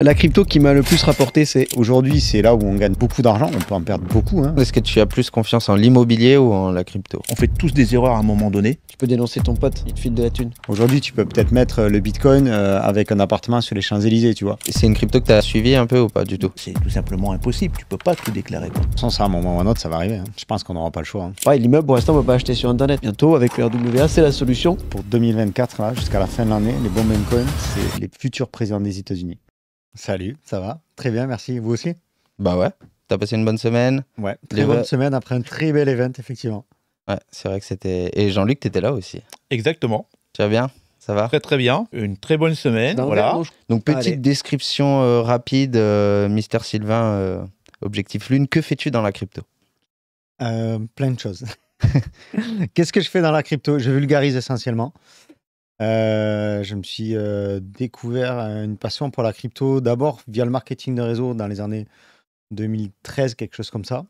La crypto qui m'a le plus rapporté, c'est aujourd'hui, c'est là où on gagne beaucoup d'argent, on peut en perdre beaucoup. Hein. Est-ce que tu as plus confiance en l'immobilier ou en la crypto On fait tous des erreurs à un moment donné. Tu peux dénoncer ton pote, il te file de la thune. Aujourd'hui, tu peux peut-être mettre euh, le bitcoin euh, avec un appartement sur les Champs-Élysées, tu vois. C'est une crypto que tu as suivi un peu ou pas du tout C'est tout simplement impossible, tu peux pas tout déclarer. Quoi. Sans ça, à un moment ou à un autre, ça va arriver. Hein. Je pense qu'on n'aura pas le choix. Hein. Ouais, l'immeuble, pour l'instant, on peut pas acheter sur Internet. Bientôt, avec le RWA, c'est la solution. Pour 2024, là, jusqu'à la fin de l'année, les bons coins, c'est les futurs présidents des États-Unis. Salut, ça va Très bien, merci. Vous aussi Bah ouais. T'as passé une bonne semaine Ouais, très bonne semaine après un très bel event, effectivement. Ouais, c'est vrai que c'était. Et Jean-Luc, t'étais là aussi. Exactement. Tu bien ça va Très très bien. Une très bonne semaine. voilà. Donc petite description euh, rapide, Mr euh, Mister Sylvain, euh, Objectif Lune, que fais-tu dans la crypto Plein de choses. Qu'est-ce que je fais dans la crypto Je vulgarise essentiellement. Euh, je me suis euh, découvert euh, une passion pour la crypto, d'abord via le marketing de réseau dans les années 2013, quelque chose comme ça.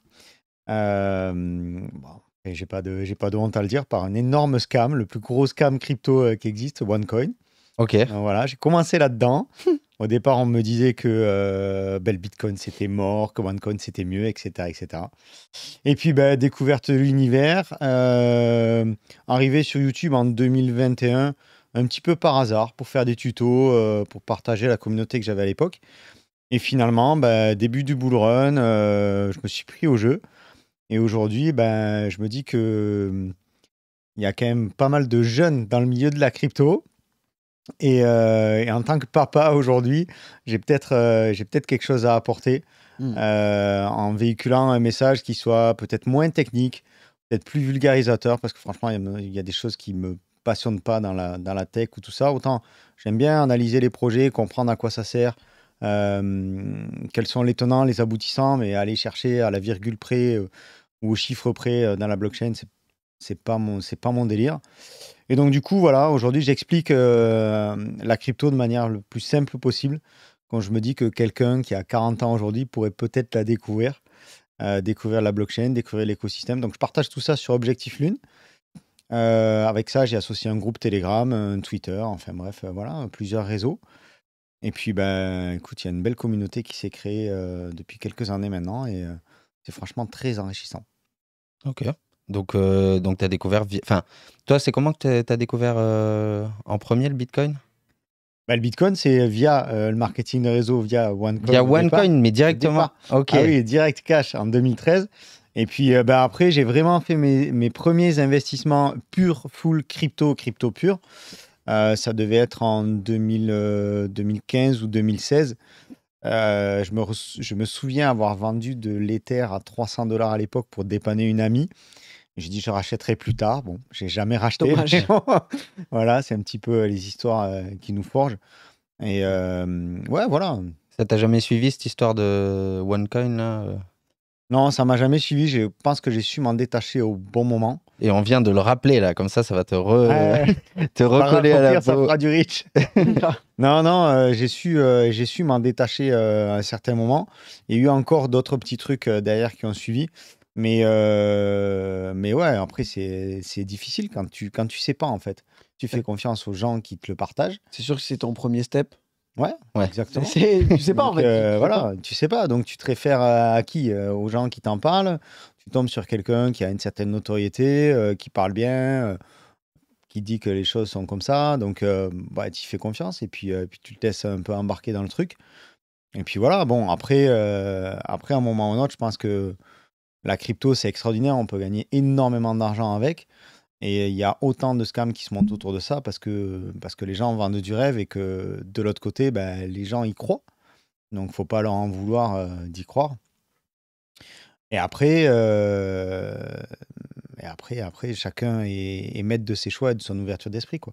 et j'ai pas de, j'ai pas de honte à le dire, par un énorme scam, le plus gros scam crypto qui existe, OneCoin. Ok. voilà, j'ai commencé là-dedans. Au départ, on me disait que ben, le Bitcoin c'était mort, que OneCoin c'était mieux, etc., etc. Et puis, ben, découverte de l'univers. arrivé sur YouTube en 2021, un petit peu par hasard pour faire des tutos, euh, pour partager la communauté que j'avais à l'époque. Et finalement, bah, début du bull run, euh, je me suis pris au jeu. Et aujourd'hui, ben, je me dis que il y a quand même pas mal de jeunes dans le milieu de la crypto. Et, euh, en tant que papa aujourd'hui, j'ai peut-être j'ai peut-être quelque chose à apporter hmm. en véhiculant un message qui soit peut-être moins technique, peut-être plus vulgarisateur, parce que franchement, il y a des choses qui me passionne pas dans la, dans la tech ou tout ça, autant j'aime bien analyser les projets, comprendre à quoi ça sert, euh, quels sont les tenants, les aboutissants, mais aller chercher à la virgule près euh, ou au chiffre près euh, dans la blockchain, c'est c'est pas mon c'est pas mon délire. Et donc du coup voilà, aujourd'hui j'explique la crypto de manière le plus simple possible. Quand je me dis que quelqu'un qui a 40 ans aujourd'hui pourrait peut-être la découvrir, découvrir la blockchain, découvrir l'écosystème. Donc je partage tout ça sur Objectif Lune. Euh, avec ça, j'ai associé un groupe Telegram, un Twitter, enfin bref, euh, voilà, plusieurs réseaux. Et puis, ben, écoute, il y a une belle communauté qui s'est créée euh, depuis quelques années maintenant et c'est franchement très enrichissant. Ok. Donc, donc tu as découvert. Enfin, toi, c'est comment que tu as découvert en premier le Bitcoin bah, le Bitcoin, c'est via le marketing de réseau, via OneCoin. Via OneCoin, mais directement. Ok. Ah oui, direct cash en 2013. Et puis euh, bah, après, j'ai vraiment fait mes, premiers investissements purs, full crypto, crypto pur. Euh, ça devait être en 2015 euh, ou 2016. je, me je me souviens avoir vendu de l'Ether à 300 dollars à l'époque pour dépanner une amie. J'ai dit, je rachèterai plus tard. Bon, j'ai jamais racheté. voilà, c'est un petit peu les histoires qui nous forgent. Et ouais, voilà. Ça t'a jamais suivi cette histoire de OneCoin là non, ça m'a jamais suivi. Je pense que j'ai su m'en détacher au bon moment. Et on vient de le rappeler là, comme ça, ça va te, te recoller à la peau. Ça fera du rich. non, non, euh, j'ai su, euh, j'ai su m'en détacher euh, à un certain moment. Il y a eu encore d'autres petits trucs derrière qui ont suivi. Mais, mais ouais, après, c'est difficile quand tu, quand tu sais pas en fait. Tu fais confiance aux gens qui te le partagent. C'est sûr que c'est ton premier step Ouais, exactement. Tu sais pas en fait. Euh, voilà, tu sais pas. Donc tu te réfères à, qui euh, Aux gens qui t'en parlent. Tu tombes sur quelqu'un qui a une certaine notoriété, euh, qui parle bien, qui dit que les choses sont comme ça. Donc bah, tu fais confiance et puis, puis tu le laisses un peu embarquer dans le truc. Et puis voilà, bon, après, après un moment ou un autre, je pense que la crypto, c'est extraordinaire. On peut gagner énormément d'argent avec. Et il y a autant de scams qui se montent autour de ça parce que, parce que les gens vendent du rêve et que de l'autre côté, ben, les gens y croient. Donc faut pas leur en vouloir euh, d'y croire. Et après, euh, et après, après, chacun est, est, maître de ses choix et de son ouverture d'esprit. Quoi.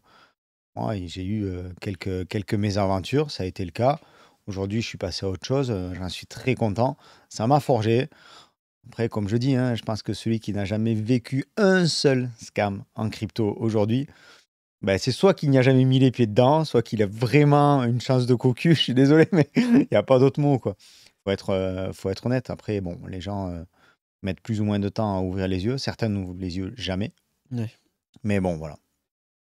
Moi, j'ai eu euh, quelques, quelques mésaventures, ça a été le cas. Aujourd'hui, je suis passé à autre chose, j'en suis très content. Ça m'a forgé. Après, comme je dis, hein, je pense que celui qui n'a jamais vécu un seul scam en crypto aujourd'hui, ben, c'est soit qu'il n'y a jamais mis les pieds dedans, soit qu'il a vraiment une chance de cocu. Je suis désolé, mais il n'y a pas d'autre mot. Il Faut être, euh, faut être honnête. Après, bon, les gens euh, mettent plus ou moins de temps à ouvrir les yeux. Certains n'ouvrent les yeux jamais. Mais bon, voilà.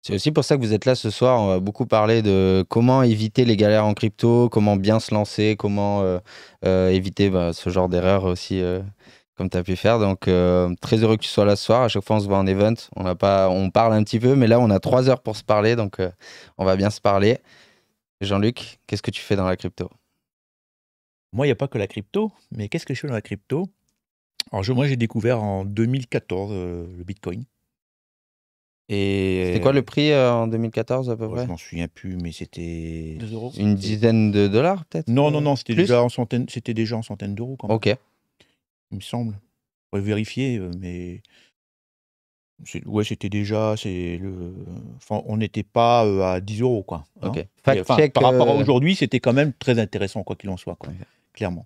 C'est aussi pour ça que vous êtes là ce soir. On va beaucoup parler de comment éviter les galères en crypto, comment bien se lancer, comment euh, éviter bah, ce genre d'erreur aussi comme tu as pu faire. Donc, euh, très heureux que tu sois là ce soir. À chaque fois, on se voit en event. On, a pas, on parle un petit peu, mais là, on a trois heures pour se parler. Donc, euh, on va bien se parler. Jean-Luc, qu'est-ce que tu fais dans la crypto Moi, il n'y a pas que la crypto, mais qu'est-ce que je fais dans la crypto Alors, moi, j'ai découvert en 2014 euh, le Bitcoin. Et c'était quoi le prix en 2014 à peu près Je m'en souviens plus, mais c'était. Une dizaine de dollars peut-être Non, non, non, c'était déjà en centaines, c'était déjà en centaines d'euros quand même. Ok il me semble. pourrait vérifier, euh, mais. Ouais, c'était déjà. c'est le... Enfin, on n'était pas euh, à 10 euros, quoi. Hein. par rapport à euh, aujourd'hui, c'était quand même très intéressant, quoi qu'il en soit, clairement.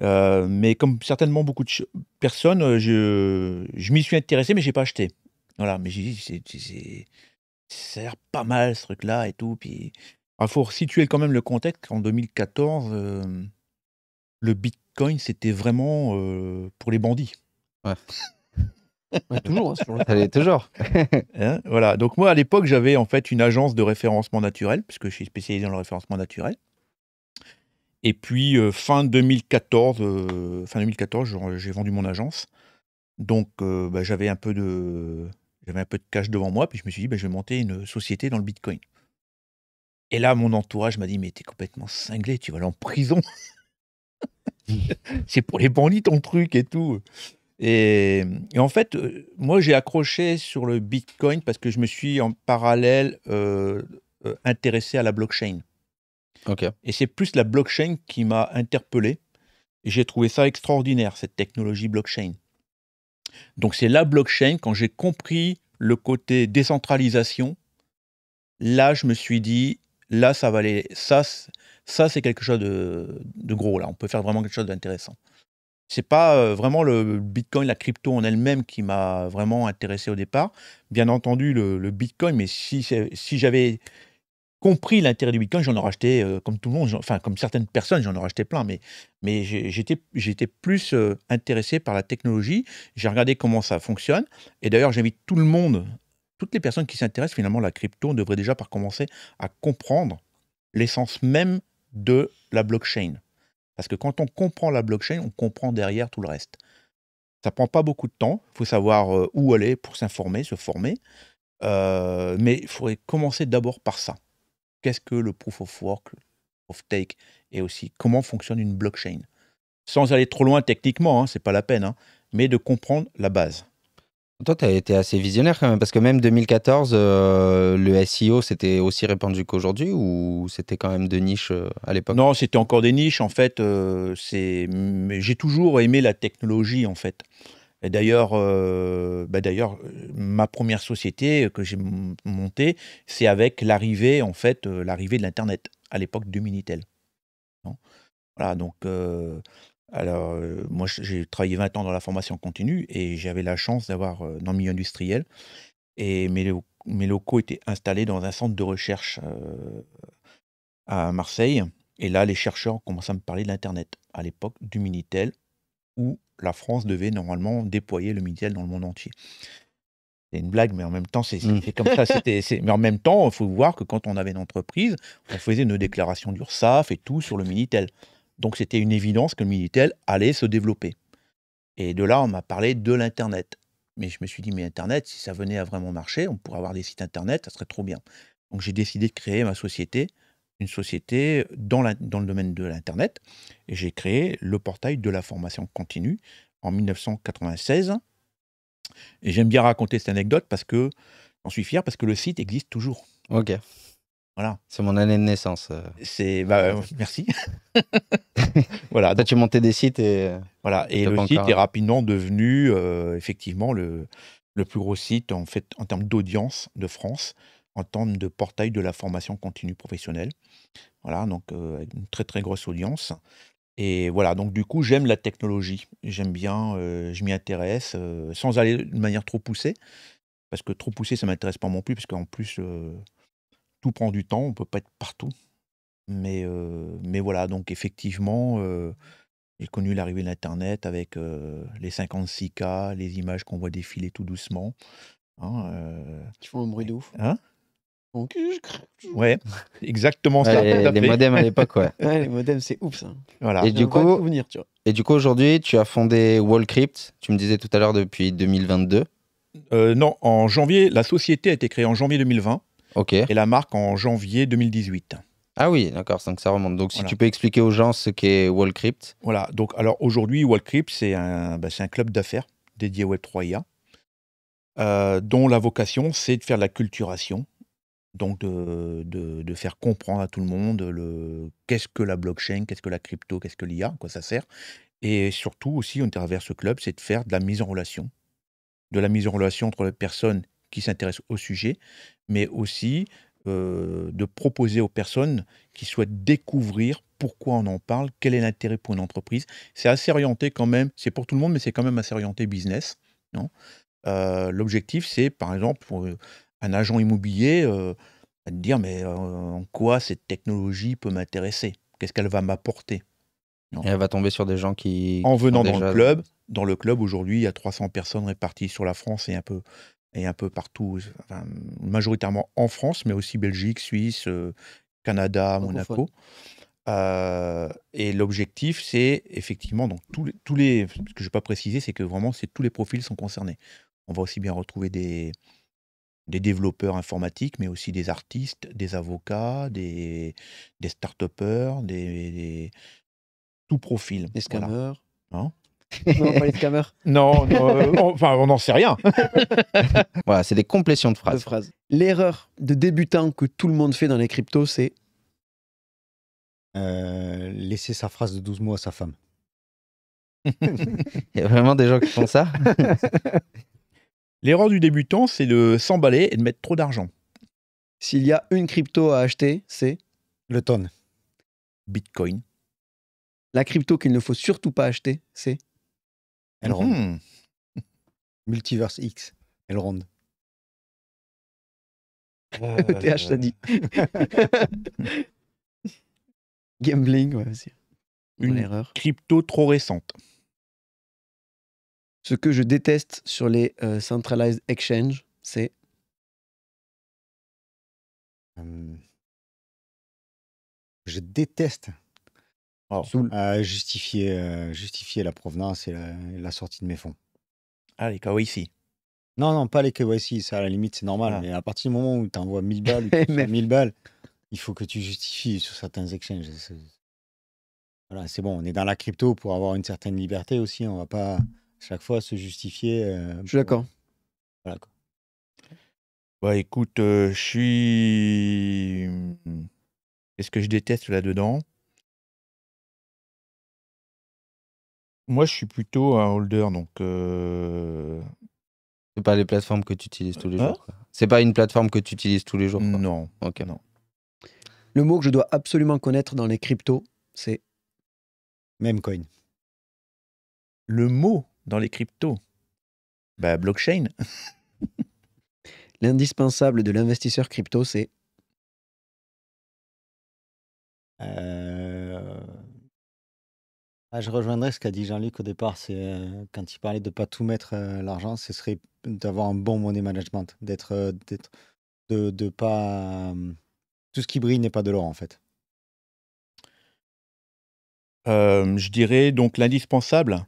mais comme certainement beaucoup de personnes, je, je m'y suis intéressé, mais je j'ai pas acheté. Voilà, mais j'ai dit, c'est, pas mal ce truc-là et tout. Puis, il faut situer quand même le contexte. En 2014, le, bit, Coin, c'était vraiment euh, pour les bandits. Ouais. toujours, hein, toujours. Hein, voilà. Donc moi, à l'époque, j'avais en fait une agence de référencement naturel, puisque je suis spécialisé dans le référencement naturel. Et puis euh, fin 2014, euh, fin 2014, j'ai vendu mon agence. Donc bah, j'avais un peu de j'avais un peu de cash devant moi, puis je me suis dit bah, je vais monter une société dans le Bitcoin. Et là, mon entourage m'a dit mais t'es complètement cinglé, tu vas aller en prison. c'est pour les bandits ton truc et tout. Et, en fait, euh, moi j'ai accroché sur le Bitcoin parce que je me suis en parallèle euh, euh, intéressé à la blockchain. Et c'est plus la blockchain qui m'a interpellé. j'ai trouvé ça extraordinaire, cette technologie blockchain. Donc c'est la blockchain, quand j'ai compris le côté décentralisation, là je me suis dit, là ça va aller, ça ça, c'est quelque chose de, gros, là. On peut faire vraiment quelque chose d'intéressant. C'est pas euh, vraiment le Bitcoin, la crypto en elle-même qui m'a vraiment intéressé au départ. Bien entendu, le, Bitcoin, mais si, j'avais compris l'intérêt du Bitcoin, j'en aurais acheté, euh, comme tout le monde, enfin comme certaines personnes, j'en aurais acheté plein, mais, j'étais plus euh, intéressé par la technologie, j'ai regardé comment ça fonctionne, et d'ailleurs j'invite tout le monde, toutes les personnes qui s'intéressent finalement à la crypto, devraient déjà par commencer à comprendre l'essence même de la blockchain. Parce que quand on comprend la blockchain, on comprend derrière tout le reste. Ça prend pas beaucoup de temps. Il faut savoir euh, où aller pour s'informer, se former. Euh, mais il faudrait commencer d'abord par ça. Qu'est-ce que le proof of work, of take, et aussi comment fonctionne une blockchain Sans aller trop loin techniquement, hein, c'est pas la peine, hein, mais de comprendre la base. Toi, tu as été assez visionnaire quand même, parce que même 2014, euh, le SEO, c'était aussi répandu qu'aujourd'hui, ou c'était quand même de niches euh, à l'époque Non, c'était encore des niches, en fait. Euh, mais J'ai toujours aimé la technologie, en fait. d'ailleurs, bah, d'ailleurs, ma première société que j'ai montée, c'est avec l'arrivée, en fait, l'arrivée de l'Internet, à l'époque du Minitel. Voilà, donc alors, euh, moi, j'ai travaillé 20 ans dans la formation continue et j'avais la chance d'avoir un euh, milieu industriel. Et mes, locaux étaient installés dans un centre de recherche euh, à Marseille. Et là, les chercheurs commençaient à me parler de l'Internet, à l'époque du Minitel, où la France devait normalement déployer le Minitel dans le monde entier. C'est une blague, mais en même temps, c'est hmm. comme ça. mais en même temps, il faut voir que quand on avait une entreprise, on faisait nos déclarations d'URSAF et tout sur le Minitel. Donc c'était une évidence que le Minitel allait se développer. Et de là, on m'a parlé de l'Internet. Mais je me suis dit, mais Internet, si ça venait à vraiment marcher, on pourrait avoir des sites Internet, ça serait trop bien. Donc j'ai décidé de créer ma société, une société dans, dans le domaine de l'Internet. Et j'ai créé le portail de la formation continue en 1996. Et j'aime bien raconter cette anecdote parce que j'en suis fier, parce que le site existe toujours. Ok. Voilà. C'est mon année de naissance. Euh. C'est bah, euh, merci. voilà. Toi, tu des sites et voilà et le site est hein. rapidement devenu euh, effectivement le, plus gros site en fait en termes d'audience de France, en termes de portail de la formation continue professionnelle. Voilà donc une très très grosse audience. Et voilà, donc du coup, j'aime la technologie. J'aime bien, je m'y intéresse, sans aller de manière trop poussée, parce que trop poussée, ça m'intéresse pas non plus, parce qu'en plus, prend du temps, on peut pas être partout. Mais, mais voilà, donc effectivement, j'ai connu l'arrivée de l'Internet avec les 56K, les images qu'on voit défiler tout doucement. tu hein, fais font un bruit de ouf. Hein donc, ouais, exactement ça. Les, modems à l'époque, ouais. Les modems, c'est ouf ça. Voilà. Et, du coup, et du coup, aujourd'hui, tu as fondé Wallcrypt, tu me disais tout à l'heure depuis 2022. Euh, non, en janvier, la société a été créée en janvier 2020. Et la marque en janvier 2018. Ah oui, d'accord, donc ça remonte. Donc si tu peux expliquer aux gens ce qu'est Wallcrypt. Voilà, donc alors aujourd'hui, Wallcrypt, c'est un, bah, un club d'affaires dédié au Web3IA, euh, dont la vocation, c'est de faire de la culturation, donc de, de, faire comprendre à tout le monde le qu'est-ce que la blockchain, qu'est-ce que la crypto, qu'est-ce que l'IA, quoi ça sert. Et surtout aussi, on travers ce club, c'est de faire de la mise en relation, de la mise en relation entre les personnes qui s'intéressent au sujet, mais aussi euh, de proposer aux personnes qui souhaitent découvrir pourquoi on en parle, quel est l'intérêt pour une entreprise. C'est assez orienté quand même, c'est pour tout le monde, mais c'est quand même assez orienté business. Euh, L'objectif, c'est par exemple pour euh, un agent immobilier euh, de dire mais en quoi cette technologie peut m'intéresser Qu'est-ce qu'elle va m'apporter et elle va tomber sur des gens qui. En venant dans le club, dans le club aujourd'hui, il y a 300 personnes réparties sur la France et un peu et un peu partout, majoritairement en France, mais aussi Belgique, Suisse, euh, Canada, Monaco. Euh, et l'objectif, c'est effectivement, donc tous les, tous les, ce que je vais pas précisé, c'est que vraiment, c'est tous les profils sont concernés. On va aussi bien retrouver des, des développeurs informatiques, mais aussi des artistes, des avocats, des, des start-upers, des, des, tout profil. Des scammers. Hein Non, pas non, euh, enfin, on n'en sait rien. voilà, c'est des complétions de phrases. L'erreur de débutant que tout le monde fait dans les cryptos, c'est euh, laisser sa phrase de 12 mots à sa femme. Il y a vraiment des gens qui font ça. L'erreur du débutant, c'est de s'emballer et de mettre trop d'argent. S'il y a une crypto à acheter, c'est Le tonne. Bitcoin. La crypto qu'il ne faut surtout pas acheter, c'est Hmm. Multiverse X. Elrond. Euh... dit. Gambling, ouais, une erreur. Crypto trop récente. Ce que je déteste sur les euh, centralized exchange, c'est. Hmm. Je déteste Oh, à justifier, euh, justifier la provenance et la, sortie de mes fonds. Ah, les KYC. Non, non, pas les KYC, ça à la limite c'est normal, ah. mais à partir du moment où tu envoies 1000 balles balles, il faut que tu justifies sur certains exchanges. Voilà, c'est bon, on est dans la crypto pour avoir une certaine liberté aussi, on va pas chaque fois se justifier. Euh, je suis d'accord. voilà, Bah écoute, euh, je suis. Hmm, qu'est-ce que je déteste là-dedans Moi, je suis plutôt un holder, donc. Euh, c'est pas les plateformes que tu utilises tous les hein jours. C'est pas une plateforme que tu utilises tous les jours. Non. Ok. Non. Le mot que je dois absolument connaître dans les cryptos, c'est Même coin. Le mot dans les cryptos Bah, blockchain. l'indispensable de l'investisseur crypto, c'est euh, ah, je rejoindrais ce qu'a dit Jean-Luc au départ, c'est euh, quand il parlait de ne pas tout mettre euh, l'argent, ce serait d'avoir un bon money management, d'être, euh, de, ne pas tout ce qui brille n'est pas de l'or en fait. je dirais donc l'indispensable,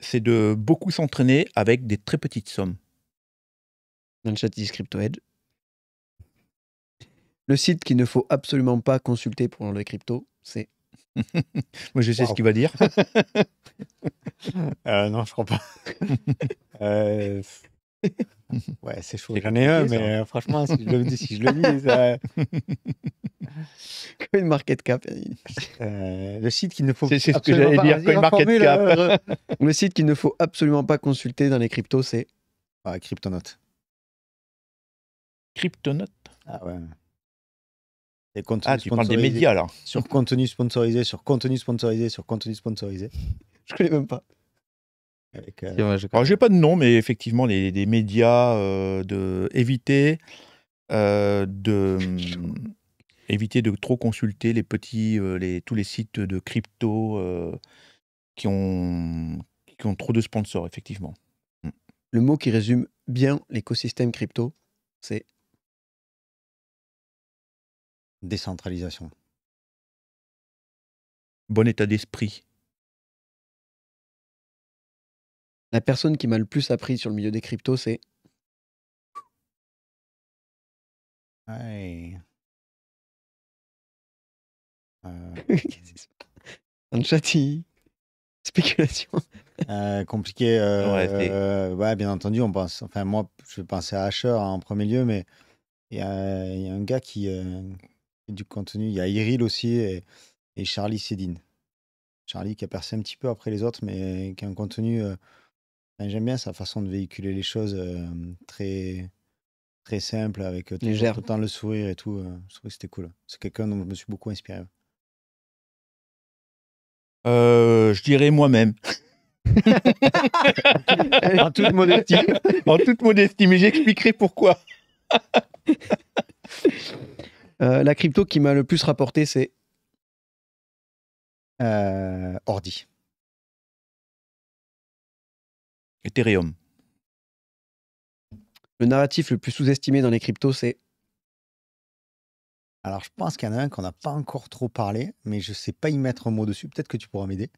c'est de beaucoup s'entraîner avec des très petites sommes. Dans le chat, CryptoEdge. Le site qu'il ne faut absolument pas consulter pour le crypto, c'est moi, je sais ce qu'il va dire. Euh, non, je crois pas. Euh, ouais, c'est chaud. J'en ai un, mais euh, franchement, si je le, dis, si le ça... une market cap. le site qu'il ne faut. Comme le site qu'il ne faut absolument pas consulter dans les cryptos, c'est. Ah, Cryptonote. Cryptonote. Ah ouais ah, tu parles des médias là. Sur contenu sponsorisé, sur contenu sponsorisé, sur contenu sponsorisé. je connais même pas. Euh, je n'ai pas de nom, mais effectivement, les, médias euh, de éviter euh, de mm, éviter de trop consulter les petits, les tous les sites de crypto qui ont qui ont trop de sponsors, effectivement. Mm. Le mot qui résume bien l'écosystème crypto, c'est Décentralisation. Bon état d'esprit. La personne qui m'a le plus appris sur le milieu des cryptos, c'est. Un euh, chatty. Spéculation. Euh, compliqué. Euh, ouais, bien entendu, on pense. Enfin, moi, je pensais à Asher hein, en premier lieu, mais il y, a un gars qui, du contenu. Il y a Iril aussi et, Charlie Cédine. Charlie qui a percé un petit peu après les autres, mais qui a un contenu. Euh, j'aime bien sa façon de véhiculer les choses euh, très très simple avec euh, tout, le temps le sourire et tout. je trouvais que c'était cool. C'est quelqu'un dont je me suis beaucoup inspiré. je dirais moi-même. en toute modestie. en toute modestie, mais j'expliquerai pourquoi. Euh, la crypto qui m'a le plus rapporté, c'est euh, Ordi. Ethereum. Le narratif le plus sous-estimé dans les cryptos, c'est. Alors, je pense qu'il y en a un qu'on n'a pas encore trop parlé, mais je ne sais pas y mettre un mot dessus. Peut-être que tu pourras m'aider.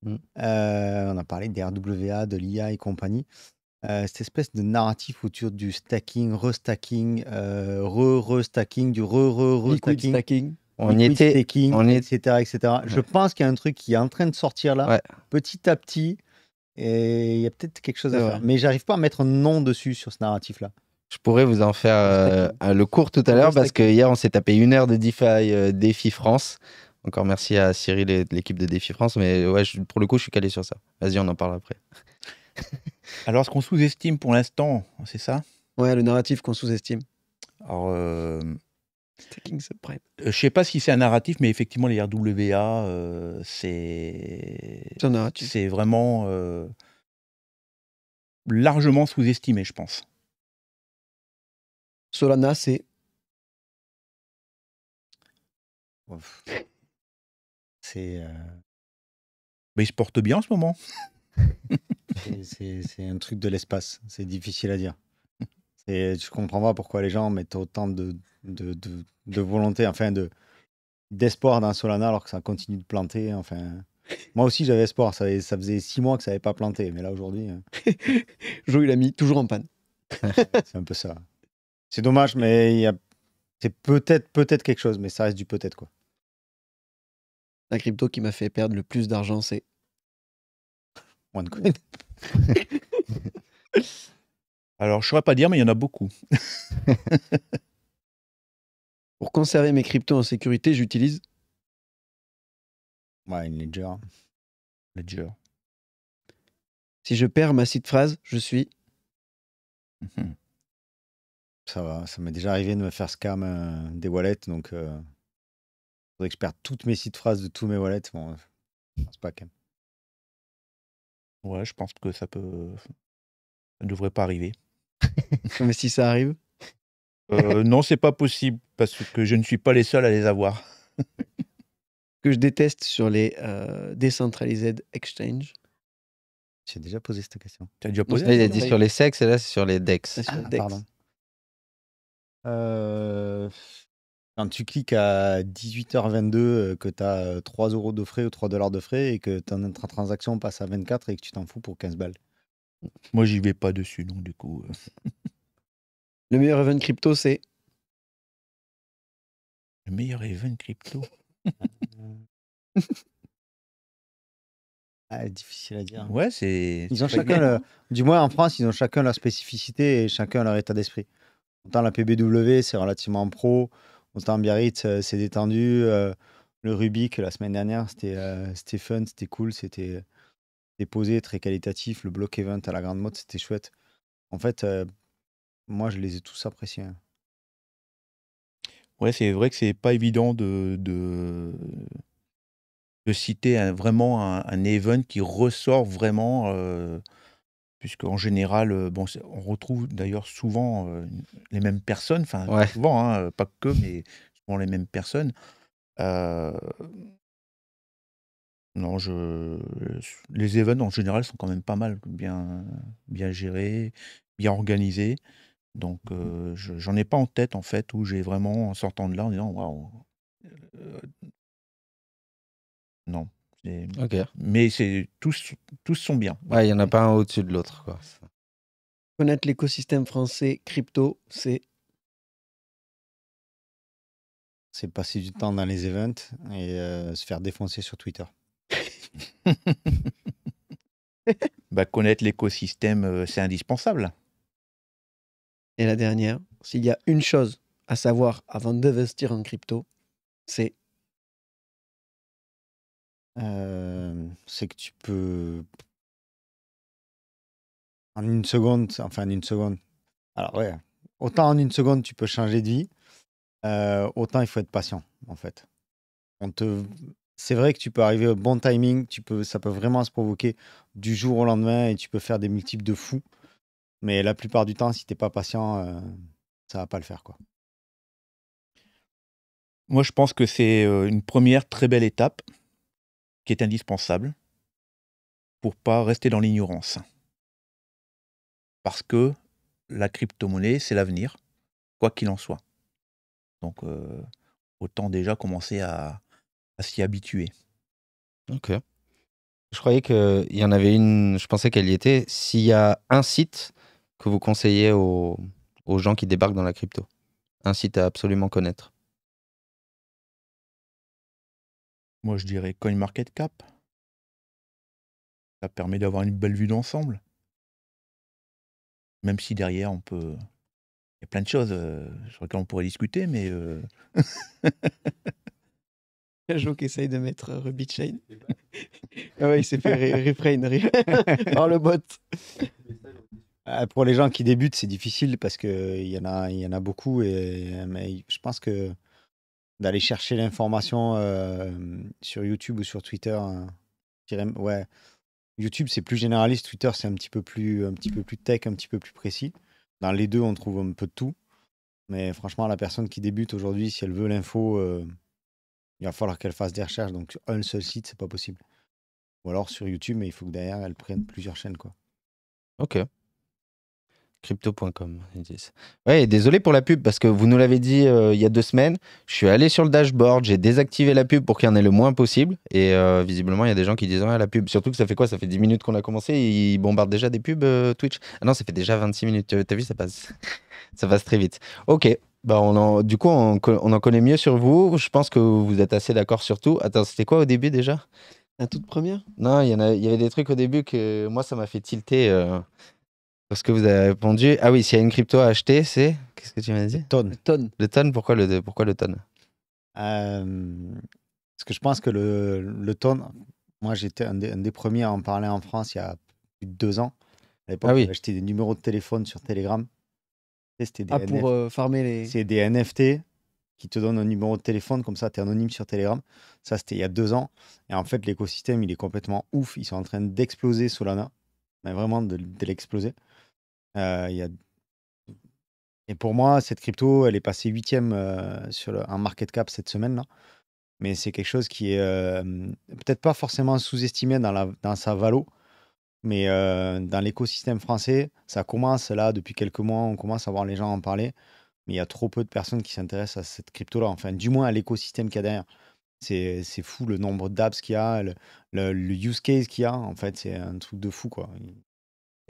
Mm. Euh, on a parlé des RWA, de l'IA et compagnie. Euh, cette espèce de narratif autour du stacking, restacking, euh, re-restacking, du re-re-restacking. stacking. On y était. on etc. etc. Je pense qu'il y a un truc qui est en train de sortir là, petit à petit. Et il y a peut-être quelque chose à faire. Mais j'arrive pas à mettre un nom dessus sur ce narratif-là. Je pourrais vous en faire euh, le cours tout à l'heure parce que hier on s'est tapé une heure de DeFi euh, Défi France. Encore merci à Cyril et l'équipe de Défi France, mais ouais, pour le coup, je suis calé sur ça. Vas-y, on en parle après. Alors, ce qu'on sous-estime pour l'instant, c'est ça Ouais, le narratif qu'on sous-estime. Alors, euh, euh, je sais pas si c'est un narratif, mais effectivement, les RWA, euh, c'est. C'est vraiment largement sous-estimé, je pense. Solana, c'est. C'est. Mais il se porte bien en ce moment. C'est un truc de l'espace. C'est difficile à dire. Et je comprends pas pourquoi les gens mettent autant de, de, volonté, enfin de d'espoir dans Solana alors que ça continue de planter. Enfin, moi aussi j'avais espoir. Ça, faisait six mois que ça n'avait pas planté, mais là aujourd'hui. Euh. Joe il mis toujours en panne. c'est un peu ça. C'est dommage, mais c'est peut-être peut-être quelque chose, mais ça reste du peut-être quoi. La crypto qui m'a fait perdre le plus d'argent, c'est Moins Alors, je saurais pas dire, mais il y en a beaucoup. Pour conserver mes cryptos en sécurité, j'utilise Ouais, ledger. Ledger. Si je perds ma site phrase, je suis. Mhm. Ça va, ça m'est déjà arrivé de me faire scam euh, des wallets, donc il euh, faudrait que je perde toutes mes sites phrases de tous mes wallets. Bon, je euh, pas quand Ouais, je pense que ça peut. Ça ne devrait pas arriver. Mais si ça arrive euh, Non, c'est pas possible parce que je ne suis pas les seuls à les avoir. que je déteste sur les euh, decentralized exchange. J'ai déjà posé cette question. Tu déjà posé Il a dit sur les sexes et là c'est sur les dex. Ah, pardon. Euh, quand tu cliques à 18h22, euh, que tu as 3 euros de frais ou 3 dollars de frais et que ton ta transaction passe à 24 et que tu t'en fous pour 15 balles. Moi, j'y vais pas dessus, donc du coup. Euh. Le meilleur event crypto, c'est. Le meilleur event crypto. Ah, difficile à dire. Ouais, c'est. Ils ont chacun, du moins en France, ils ont chacun leur spécificité et chacun leur état d'esprit. Autant la PBW, c'est relativement pro. On se en Biarritz, c'est euh, détendu. Euh, le Rubik, la semaine dernière, euh, c'était fun, c'était cool, c'était posé, très qualitatif. Le bloc event à la grande mode, c'était chouette. En fait, moi, je les ai tous appréciés. Hein. Ouais, c'est vrai que c'est pas évident de, de, de citer un, vraiment un, event qui ressort vraiment Puisqu'en en général, euh, bon, on retrouve d'ailleurs souvent euh, les mêmes personnes, enfin souvent, hein, euh, pas que, mais souvent les mêmes personnes. Non, je... les événements en général sont quand même pas mal, bien, bien gérés, bien organisés. Donc, mmh je j'en ai pas en tête, en fait, où j'ai vraiment, en sortant de là, en disant, waouh. Non, mais c'est tous, tous sont bien. Il n'y en a pas un au-dessus de l'autre. Connaître l'écosystème français crypto, c'est. C'est passer du temps dans les events et euh, se faire défoncer sur Twitter. bah, connaître l'écosystème, euh, c'est indispensable. Et la dernière, s'il y a une chose à savoir avant d'investir en crypto, c'est c'est que tu peux. En une seconde, enfin, en une seconde. Alors, ouais. Autant en une seconde, tu peux changer de vie. autant il faut être patient, en fait. C'est vrai que tu peux arriver au bon timing, tu peux, ça peut vraiment se provoquer du jour au lendemain et tu peux faire des multiples de fous. Mais la plupart du temps, si tu t'es pas patient, ça ça va pas le faire, quoi. Moi, je pense que c'est une première très belle étape qui est indispensable pour pas rester dans l'ignorance. Parce que la crypto-monnaie, c'est l'avenir, quoi qu'il en soit. Donc, euh, autant déjà commencer à, s'y habituer. Ok. Je croyais qu'il y en avait une, je pensais qu'elle y était. S'il y a un site que vous conseillez aux, aux gens qui débarquent dans la crypto, un site à absolument connaître. Moi, je dirais CoinMarketCap. Ça permet d'avoir une belle vue d'ensemble. Même si derrière, on peut. Il y a plein de choses je crois qu'on on pourrait discuter, mais. Euh... Joe qui essaye de mettre euh, Ruby Chain. ah ouais, il s'est fait refrain le bot. Ah, pour les gens qui débutent, c'est difficile parce qu'il y, en a, y en a beaucoup et mais je pense que d'aller chercher l'information euh, sur YouTube ou sur Twitter. Euh, ouais. YouTube, c'est plus généraliste. Twitter, c'est un petit peu plus, un petit peu plus tech, un petit peu plus précis. Dans les deux, on trouve un peu de tout. Mais franchement, la personne qui débute aujourd'hui, si elle veut l'info, euh, il va falloir qu'elle fasse des recherches. Donc, un seul site, c'est pas possible. Ou alors sur YouTube, mais il faut que derrière, elle prenne plusieurs chaînes, quoi. Ok. Crypto.com, ils disent. Ouais, désolé pour la pub, parce que vous nous l'avez dit euh, il y a deux semaines. Je suis allé sur le dashboard, j'ai désactivé la pub pour qu'il y en ait le moins possible. Et euh, visiblement, il y a des gens qui disent ah, la pub. Surtout que ça fait quoi Ça fait 10 minutes qu'on a commencé, ils bombardent déjà des pubs euh, Twitch. Ah non, ça fait déjà 26 minutes. T'as vu, ça passe. ça passe très vite. Ok. Bah on du coup, on, en connaît mieux sur vous. Je pense que vous êtes assez d'accord sur tout. Attends, c'était quoi au début déjà la toute première Non, il y, y avait des trucs au début que moi, ça m'a fait tilter. Parce que vous avez répondu. Ah oui, s'il y a une crypto à acheter, c'est. Qu'est-ce que tu m'as dit dire tonne. Le tonne. Le tonne, pourquoi le, pourquoi le tonne euh, Parce que je pense que le, le tonne. Moi, j'étais un, des premiers à en parler en France il y a plus de deux ans. À l'époque, ah oui. des numéros de téléphone sur Telegram. C'était des ah, pour euh, farmer les. C'est des NFT qui te donnent un numéro de téléphone, comme ça, tu es anonyme sur Telegram. Ça, c'était il y a deux ans. Et en fait, l'écosystème, il est complètement ouf. Ils sont en train d'exploser Solana, mais vraiment de l'exploser. Euh, a... Et pour moi, cette crypto, elle est passée huitième euh, sur un market cap cette semaine là. Mais c'est quelque chose qui est peut-être pas forcément sous-estimé dans, dans sa valo, mais euh, dans l'écosystème français, ça commence là depuis quelques mois, on commence à voir les gens en parler. Mais il y a trop peu de personnes qui s'intéressent à cette crypto-là, enfin, du moins à l'écosystème qu'il y a derrière. C'est fou le nombre d'apps qu'il y a, le, le, le, use case qu'il y a. En fait, c'est un truc de fou, quoi.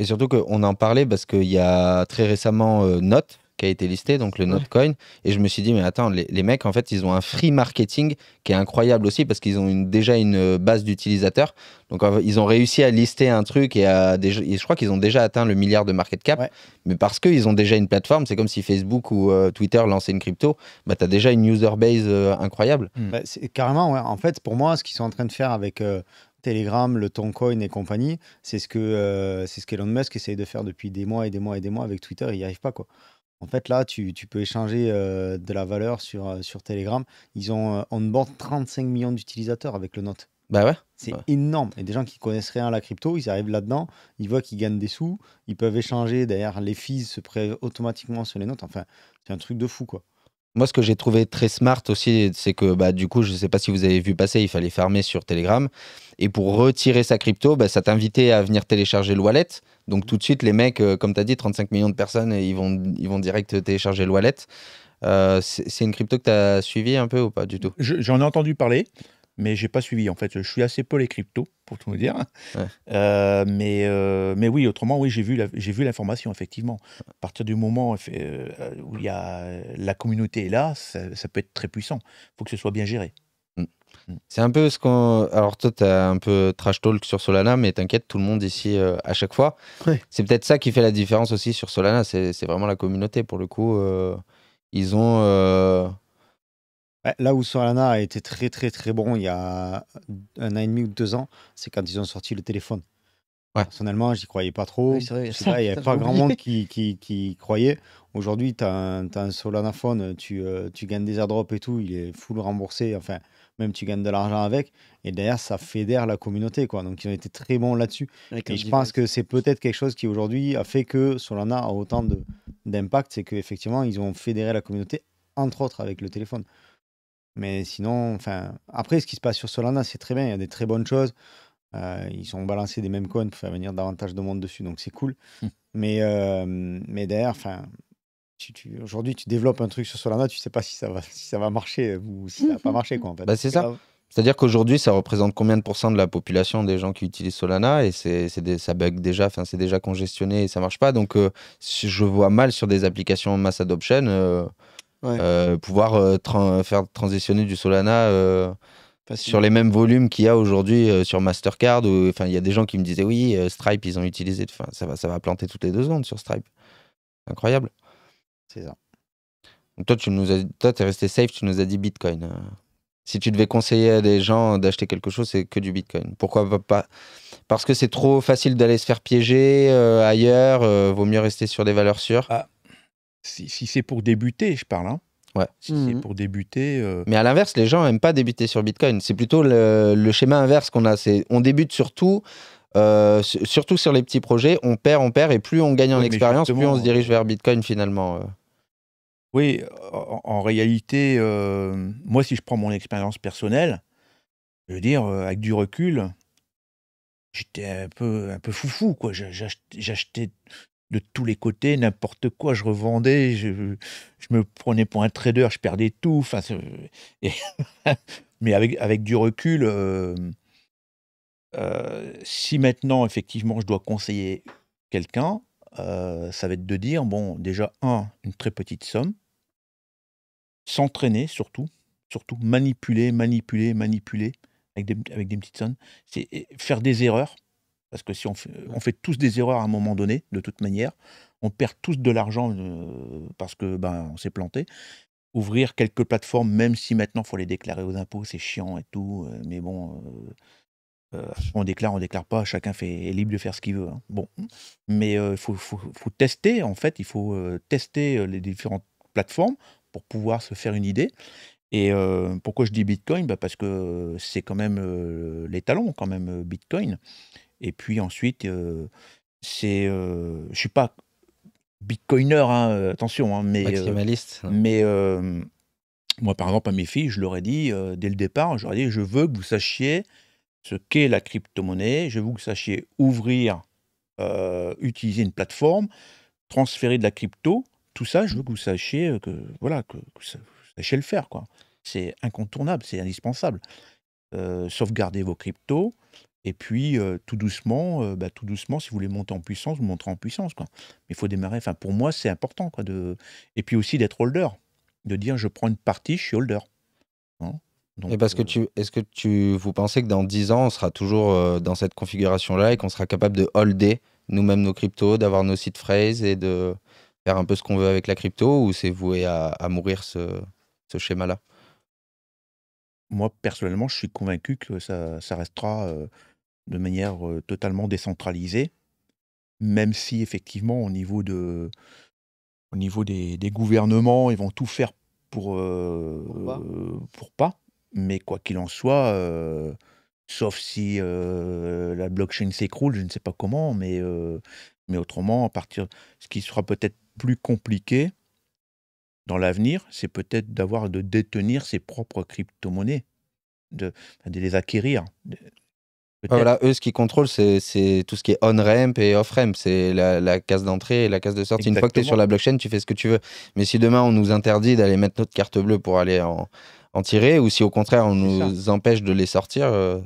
Et surtout qu'on en parlait parce qu'il y a très récemment euh, Note qui a été listé, donc le Notecoin. Et je me suis dit, mais attends, les, mecs, en fait, ils ont un free marketing qui est incroyable aussi parce qu'ils ont une, déjà une euh, base d'utilisateurs. Donc, ils ont réussi à lister un truc et, à je crois qu'ils ont déjà atteint le milliard de market cap. Mais parce qu'ils ont déjà une plateforme, c'est comme si Facebook ou euh, Twitter lançaient une crypto, bah, tu as déjà une user base incroyable. Bah, carrément, en fait, pour moi, ce qu'ils sont en train de faire avec Telegram, le Toncoin et compagnie, c'est ce que euh, c'est ce qu'Elon Musk essaye de faire depuis des mois et des mois et des mois avec Twitter, il n'y arrive pas quoi. En fait, là, tu, peux échanger euh, de la valeur sur, euh, sur Telegram. Ils ont on board 35 millions d'utilisateurs avec le Note. Bah ouais. C'est énorme. Et des gens qui connaissent rien à la crypto, ils arrivent là-dedans, ils voient qu'ils gagnent des sous, ils peuvent échanger. D'ailleurs, les fees se prêtent automatiquement sur les notes. Enfin, c'est un truc de fou, quoi. Moi, ce que j'ai trouvé très smart aussi, c'est que bah, du coup, je ne sais pas si vous avez vu passer, il fallait fermer sur Telegram. Et pour retirer sa crypto, bah, ça t'invitait à venir télécharger le wallet. Donc tout de suite, les mecs, euh, comme tu as dit, 35 millions de personnes, ils vont, ils vont direct télécharger le wallet. Euh, c'est une crypto que tu as suivie un peu ou pas du tout J'en ai entendu parler mais j'ai pas suivi en fait. Je suis assez peu les cryptos pour tout vous dire. Euh, mais, euh, mais oui, autrement, oui, j'ai vu l'information effectivement. À partir du moment euh, où il y a, la communauté est là, ça, peut être très puissant. Il faut que ce soit bien géré. Mm. Mm. C'est un peu ce qu'on. Alors, toi, tu as un peu trash talk sur Solana, mais t'inquiète, tout le monde ici à chaque fois. C'est peut-être ça qui fait la différence aussi sur Solana. C'est vraiment la communauté. Pour le coup, ils ont. Là où Solana a été très très très bon il y a un an et demi ou deux ans, c'est quand ils ont sorti le téléphone. Personnellement, je n'y croyais pas trop. il n'y avait pas grand monde qui, qui, qui croyait. Aujourd'hui, tu as, un Solana Phone, euh, tu, gagnes des airdrops et tout, il est full remboursé, enfin, même tu gagnes de l'argent avec. Et derrière, ça fédère la communauté, quoi. Donc, ils ont été très bons là-dessus. et je pense que c'est peut-être quelque chose qui aujourd'hui a fait que Solana a autant d'impact, c'est qu'effectivement, ils ont fédéré la communauté, entre autres avec le téléphone. Mais sinon, enfin, après, ce qui se passe sur Solana, c'est très bien. Il y a des très bonnes choses. Euh, ils ont balancé des mêmes coins pour faire venir davantage de monde dessus, donc c'est cool. Hum. Mais, euh, mais derrière, enfin, aujourd'hui, tu développes un truc sur Solana, tu sais pas si ça va, si ça va marcher ou si ça va pas marché. quoi. En fait. Bah, c'est ça. C'est-à-dire qu'aujourd'hui, ça représente combien de pourcents de la population des gens qui utilisent Solana et c'est, c'est ça bug déjà, enfin c'est déjà congestionné et ça marche pas. Donc euh, je vois mal sur des applications mass adoption euh, pouvoir euh, faire transitionner du Solana euh, sur les mêmes volumes qu'il y a aujourd'hui sur Mastercard. Enfin, il y a des gens qui me disaient oui, Stripe, ils ont utilisé. ça va, ça va planter toutes les deux secondes sur Stripe. Incroyable. C'est ça. toi, tu nous as, toi, es resté safe. Tu nous as dit Bitcoin. si tu devais conseiller à des gens d'acheter quelque chose, c'est que du Bitcoin. Pourquoi pas Parce que c'est trop facile d'aller se faire piéger ailleurs. vaut mieux rester sur des valeurs sûres. Ah, si, c'est pour débuter, je parle, hein. Ouais. Si c'est mhm. pour débuter. Euh, mais à l'inverse, les gens n'aiment pas débuter sur Bitcoin. C'est plutôt le, le, schéma inverse qu'on a. on débute surtout, euh, surtout sur les petits projets. On perd, on perd, et plus on gagne en expérience, plus on se dirige euh, vers Bitcoin finalement. Oui, en, réalité, moi, si je prends mon expérience personnelle, je veux dire, avec du recul, j'étais un peu, un peu foufou, quoi. J'achetais de tous les côtés, n'importe quoi, je revendais, je, me prenais pour un trader, je perdais tout. Enfin, mais avec, avec du recul, euh, euh, si maintenant, effectivement, je dois conseiller quelqu'un, euh, ça va être de dire, bon, déjà, un, une très petite somme, s'entraîner surtout, surtout manipuler, manipuler, manipuler avec des, avec des petites sommes, c'est faire des erreurs, parce que si on fait, on fait, tous des erreurs à un moment donné, de toute manière, on perd tous de l'argent euh, parce que ben on s'est planté. Ouvrir quelques plateformes, même si maintenant faut les déclarer aux impôts, c'est chiant et tout. Euh, mais bon, euh, on déclare, on déclare pas. Chacun fait, est libre de faire ce qu'il veut. Hein. Bon, mais il faut, faut, tester. En fait, il faut tester les différentes plateformes pour pouvoir se faire une idée. Et pourquoi je dis Bitcoin ben, Parce que c'est quand même les talons, quand même, Bitcoin. Et puis ensuite, euh, c'est, euh, je ne suis pas bitcoiner, hein, euh, attention, hein, mais. Maximaliste. Hein. mais moi, par exemple, à mes filles, je leur ai dit dès le départ, je leur ai dit je veux que vous sachiez ce qu'est la crypto-monnaie, je veux que vous sachiez ouvrir, utiliser une plateforme, transférer de la crypto tout ça, je veux que vous sachiez que voilà que, vous sachiez le faire quoi. C'est incontournable, c'est indispensable. Sauvegarder vos cryptos, et puis, tout doucement, bah, tout doucement, si vous voulez monter en puissance, vous montrez en puissance. Quoi. Mais il faut démarrer. Enfin, pour moi, c'est important. Quoi, de... Et puis aussi d'être holder. De dire, je prends une partie, je suis holder. Hein. parce que tu, est-ce que tu, vous pensez que dans 10 ans, on sera toujours dans cette configuration-là et qu'on sera capable de holder nous-mêmes nos cryptos, d'avoir nos sites phrases et de faire un peu ce qu'on veut avec la crypto ou c'est voué à, à mourir ce, ce schéma-là Moi, personnellement, je suis convaincu que ça, ça restera de manière totalement décentralisée, même si effectivement au niveau, de, au niveau des, gouvernements, ils vont tout faire pour, pour, pas. Mais quoi qu'il en soit, sauf si la blockchain s'écroule, je ne sais pas comment, mais, mais autrement, à partir, ce qui sera peut-être plus compliqué dans l'avenir, c'est peut-être d'avoir de détenir ses propres crypto-monnaies, de, de les acquérir voilà, eux, ce qu'ils contrôlent, c'est tout ce qui est on-ramp et off-ramp. C'est la, la, case d'entrée et la case de sortie. Une fois que tu es sur la blockchain, tu fais ce que tu veux. Mais si demain, on nous interdit d'aller mettre notre carte bleue pour aller en, en tirer, ou si au contraire, on nous empêche de les sortir. Euh,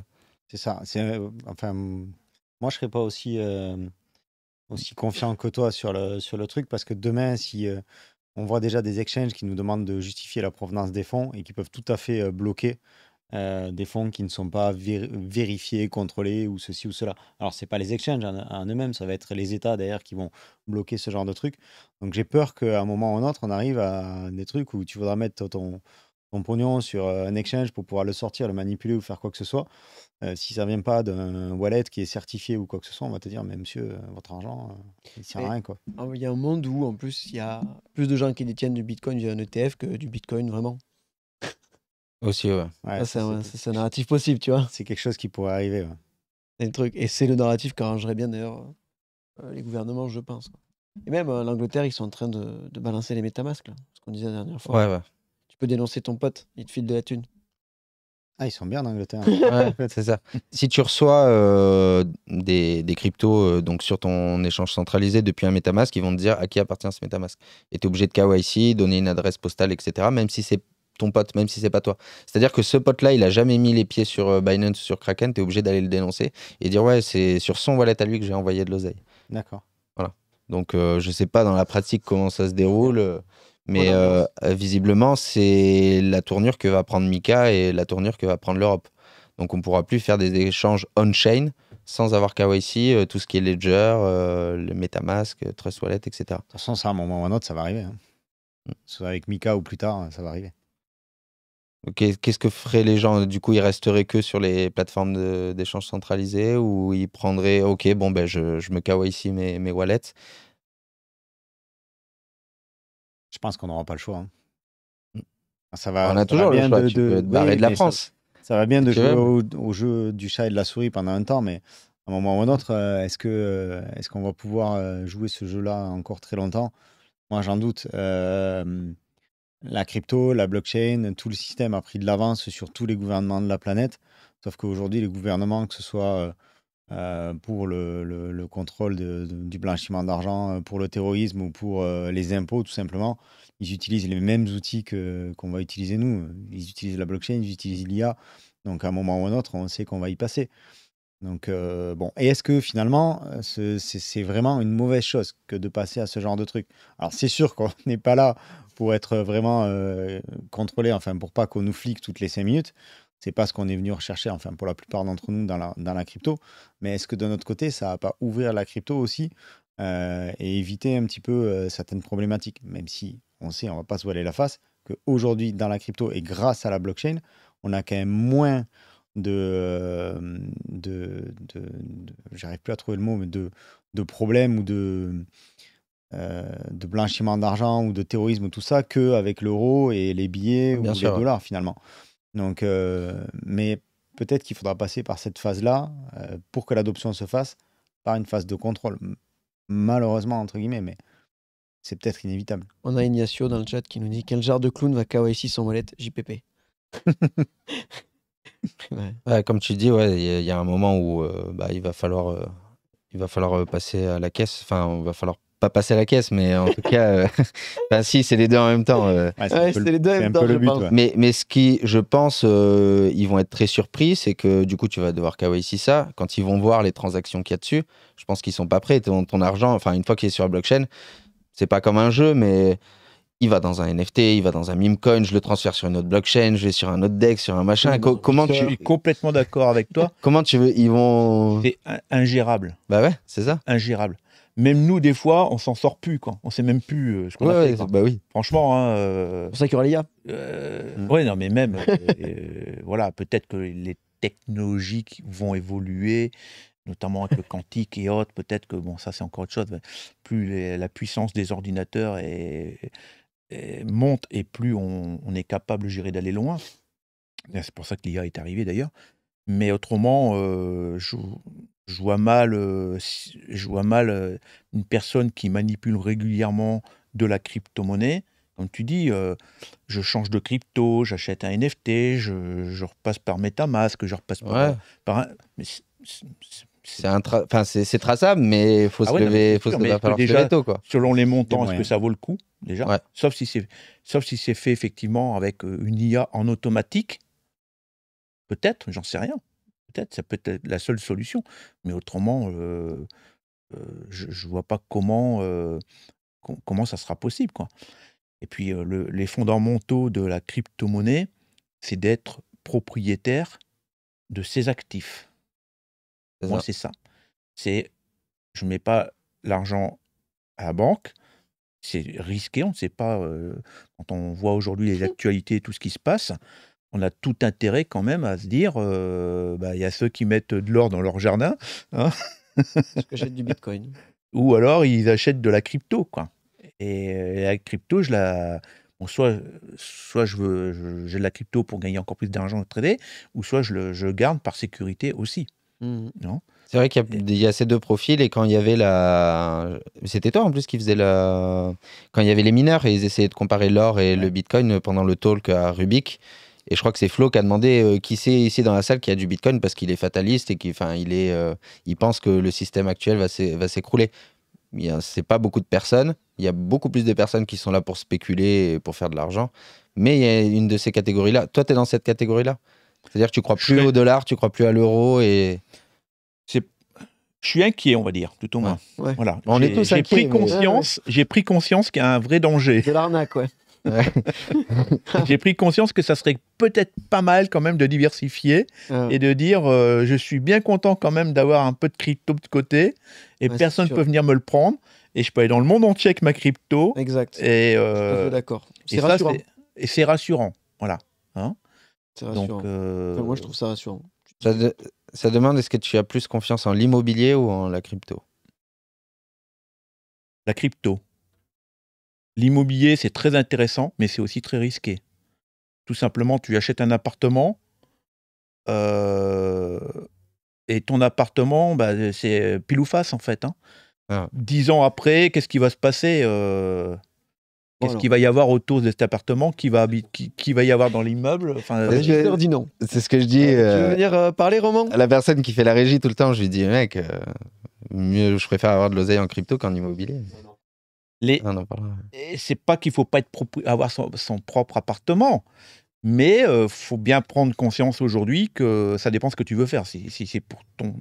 c'est ça. Euh, enfin, moi, je serais pas aussi, euh, aussi confiant que toi sur le, sur le truc, parce que demain, si on voit déjà des exchanges qui nous demandent de justifier la provenance des fonds et qui peuvent tout à fait bloquer euh, des fonds qui ne sont pas vérifiés, contrôlés ou ceci ou cela. Alors, ce n'est pas les exchanges en, eux-mêmes, ça va être les États d'ailleurs qui vont bloquer ce genre de trucs. Donc, j'ai peur qu'à un moment ou un autre, on arrive à des trucs où tu voudras mettre ton, ton pognon sur euh, un exchange pour pouvoir le sortir, le manipuler ou faire quoi que ce soit. Euh, si ça ne vient pas d'un wallet qui est certifié ou quoi que ce soit, on va te dire, mais monsieur, votre argent, il ne sert à rien. Quoi. Il y a un monde où, en plus, il y a plus de gens qui détiennent du Bitcoin via un ETF que du Bitcoin vraiment. Aussi, ouais. c'est un, narratif possible, tu vois. C'est quelque chose qui pourrait arriver. Ouais. truc. Et c'est le narratif qu'arrangerait bien d'ailleurs euh, les gouvernements, je pense. Et même euh, l'Angleterre, ils sont en train de, balancer les métamasques, ce qu'on disait la dernière fois. Ouais, ouais. Tu peux dénoncer ton pote, il te file de la thune. Ah, ils sont bien en Angleterre. ouais, c'est ça. Si tu reçois euh, des, des, cryptos donc sur ton échange centralisé depuis un MetaMask, ils vont te dire à qui appartient ce MetaMask. Et tu es obligé de KYC, donner une adresse postale, etc. Même si c'est ton pote, même si c'est pas toi. C'est-à-dire que ce pote-là, il a jamais mis les pieds sur euh, Binance, sur Kraken, tu es obligé d'aller le dénoncer et dire ouais, c'est sur son wallet à lui que j'ai envoyé de l'oseille. D'accord. Voilà. Donc je euh, je sais pas dans la pratique comment ça se déroule, euh, mais visiblement c'est la tournure que va prendre Mika et la tournure que va prendre l'Europe. Donc on pourra plus faire des échanges on-chain sans avoir KYC, tout ce qui est Ledger, le Metamask, Trust Wallet, etc. De toute façon, ça, à un moment ou à un autre, ça va arriver. Hein. Mm. Avec Mika ou plus tard, ça va arriver. Qu'est-ce que feraient les gens Du coup, ils resteraient que sur les plateformes d'échange centralisées ou ils prendraient, OK, bon, ben, je, me kawaii ici mes, wallets Je pense qu'on n'aura pas le choix. Hein. Mm. Ça va, On a toujours le choix. De, barrer de la France. Ça, va bien de jouer au, jeu du chat et de la souris pendant un temps, mais à un moment ou un autre, euh, euh, est-ce qu'on est va pouvoir euh, jouer ce jeu-là encore très longtemps Moi, j'en doute la crypto, la blockchain, tout le système a pris de l'avance sur tous les gouvernements de la planète. Sauf qu'aujourd'hui, les gouvernements, que ce soit euh, euh, pour le, contrôle du blanchiment d'argent, euh, pour le terrorisme ou pour les impôts, tout simplement, ils utilisent les mêmes outils qu'on va utiliser nous. Ils utilisent la blockchain, ils utilisent l'IA. Donc à un moment ou à un autre, on sait qu'on va y passer. Donc, euh, bon. Et est-ce que finalement, euh, c'est vraiment une mauvaise chose que de passer à ce genre de truc Alors, c'est sûr qu'on n'est pas là pour être vraiment euh, contrôlé, enfin, pour pas qu'on nous flique toutes les cinq minutes. C'est pas ce qu'on est venu rechercher, enfin, pour la plupart d'entre nous dans la, crypto. Mais est-ce que d'un autre côté, ça va pas ouvrir la crypto aussi et éviter un petit peu certaines problématiques Même si on sait, on va pas se voiler la face, qu'aujourd'hui, dans la crypto et grâce à la blockchain, on a quand même moins euh, de, de, j'arrive plus à trouver le mot, mais de, de problèmes ou de, euh, de blanchiment d'argent ou de terrorisme ou tout ça qu'avec l'euro et les billets Bien ou sûr. les dollars finalement. Donc, euh, mais peut-être qu'il faudra passer par cette phase-là pour que l'adoption se fasse par une phase de contrôle. Malheureusement, entre guillemets, mais c'est peut-être inévitable. On a Ignacio dans le chat qui nous dit Quel genre de clown va ici son molette JPP comme tu dis, ouais, il y, a- un moment où euh, bah, il va falloir, euh, il va falloir euh, passer à la caisse. Enfin, il va falloir pas passer à la caisse, mais en tout cas, bah, si, c'est les deux en même temps. c'est Mais, mais ce qui, je pense, ils vont être très surpris, c'est que du coup, tu vas devoir ici, ça. Quand ils vont voir les transactions qu'il y a dessus, je pense qu'ils sont pas prêts. Ton, ton argent, enfin, une fois qu'il est sur la blockchain, c'est pas comme un jeu, mais il va dans un NFT, il va dans un meme coin, je le transfère sur une autre blockchain, je vais sur un autre deck, sur un machin. comment je suis complètement d'accord avec toi. comment tu veux Ils vont. C'est ingérable. Bah ouais, c'est ça. Ingérable. Même nous, des fois, on s'en sort plus, quoi. On sait même plus euh, ce qu'on fait. bah oui. Franchement, hein, euh, c'est pour ça qu'il y aura euh... Mm. Ouais, non, mais même, euh, voilà, peut-être que les technologies vont évoluer, notamment avec le quantique et autres. Peut-être que, bon, ça, c'est encore autre chose. Plus la puissance des ordinateurs est, monte et plus on, est capable, j'irai d'aller loin. C'est pour ça que l'IA est arrivée d'ailleurs. Mais autrement, euh, je, vois mal, euh, je vois mal euh, une personne qui manipule régulièrement de la crypto-monnaie. Comme tu dis, je change de crypto, j'achète un NFT, je, repasse par MetaMask, je repasse par, par Mais c'est c'est enfin, c'est traçable, mais ah il faut se lever, faut se tôt, Selon les montants, est-ce que ça vaut le coup déjà Sauf si c'est sauf si c'est fait effectivement avec euh, une IA en automatique, peut-être, j'en sais rien. Peut-être, ça peut être la seule solution. Mais autrement, euh, euh, je, ne vois pas comment comment ça sera possible, quoi. Et puis le, les fondamentaux de la crypto-monnaie, c'est d'être propriétaire de ses actifs. Moi, c'est ça. C'est, je mets pas l'argent à la banque. C'est risqué, on ne sait pas. Euh, quand on voit aujourd'hui les actualités, tout ce qui se passe, on a tout intérêt quand même à se dire, euh, bah, il y a ceux qui mettent de l'or dans leur jardin. Hein. Parce du Bitcoin. Ou alors ils achètent de la crypto, quoi. Et la crypto, je la, soit, soit je veux, j'ai de la crypto pour gagner encore plus d'argent au trader, ou soit je le je garde par sécurité aussi. Mhm. c'est vrai qu'il y, a ces deux profils et quand il y avait la, c'était toi en plus qui faisait la, quand il y avait les mineurs et ils essayaient de comparer l'or et le Bitcoin pendant le talk à Rubik. Et je crois que c'est Flo qui a demandé euh, qui c'est ici dans la salle qui a du Bitcoin parce qu'il est fataliste et qu'il il est, euh, il pense que le système actuel va s'écrouler. C'est pas beaucoup de personnes. Il y a beaucoup plus de personnes qui sont là pour spéculer et pour faire de l'argent. Mais il y a une de ces catégories-là. Toi, tu es dans cette catégorie-là c'est-à-dire que tu crois plus au dollar, tu crois plus à l'euro et. Je suis inquiet, on va dire, tout au moins. Voilà. On est tous J'ai pris conscience, j'ai pris conscience qu'il y a un vrai danger. De l'arnaque, ouais. j'ai pris conscience que ça serait peut-être pas mal quand même de diversifier et de dire euh, je suis bien content quand même d'avoir un peu de crypto de côté et personne ne peut venir me le prendre et je peux aller dans le monde entier avec ma crypto. Exact. Et euh, d'accord. C'est rassurant. et c'est rassurant, voilà. Hein donc, euh, moi, je trouve ça rassurant. Ça, demande est-ce que tu as plus confiance en l'immobilier ou en la crypto La crypto. L'immobilier, c'est très intéressant, mais c'est aussi très risqué. Tout simplement, tu achètes un appartement euh, et ton appartement, bah, c'est pile ou face en fait. Hein. Ah. Dix ans après, qu'est-ce qui va se passer euh, Qu'est-ce qu'il va y avoir autour de cet appartement Qui va, qui, va y avoir dans l'immeuble enfin, Le régisseur dit non. C'est ce que je dis. Euh, tu veux euh, venir euh, parler, Roman la personne qui fait la régie tout le temps, je lui dis mec, mieux, je préfère avoir de l'oseille en crypto qu'en immobilier. Les... Ah, c'est pas qu'il faut pas être avoir son, propre appartement, mais il faut bien prendre conscience aujourd'hui que ça dépend ce que tu veux faire. Si, c'est pour ton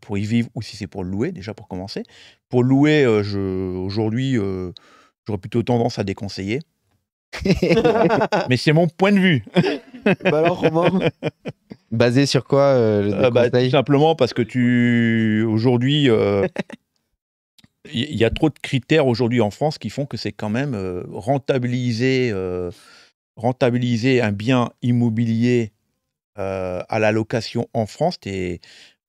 pour y vivre ou si c'est pour louer déjà pour commencer. Pour louer, aujourd'hui j'aurais plutôt tendance à déconseiller. Mais c'est mon point de vue. Bah alors, Romain, basé sur quoi euh, euh, bah, Simplement parce que tu aujourd'hui, il euh, y, a trop de critères aujourd'hui en France qui font que c'est quand même rentabiliser, rentabiliser un bien immobilier à la location en France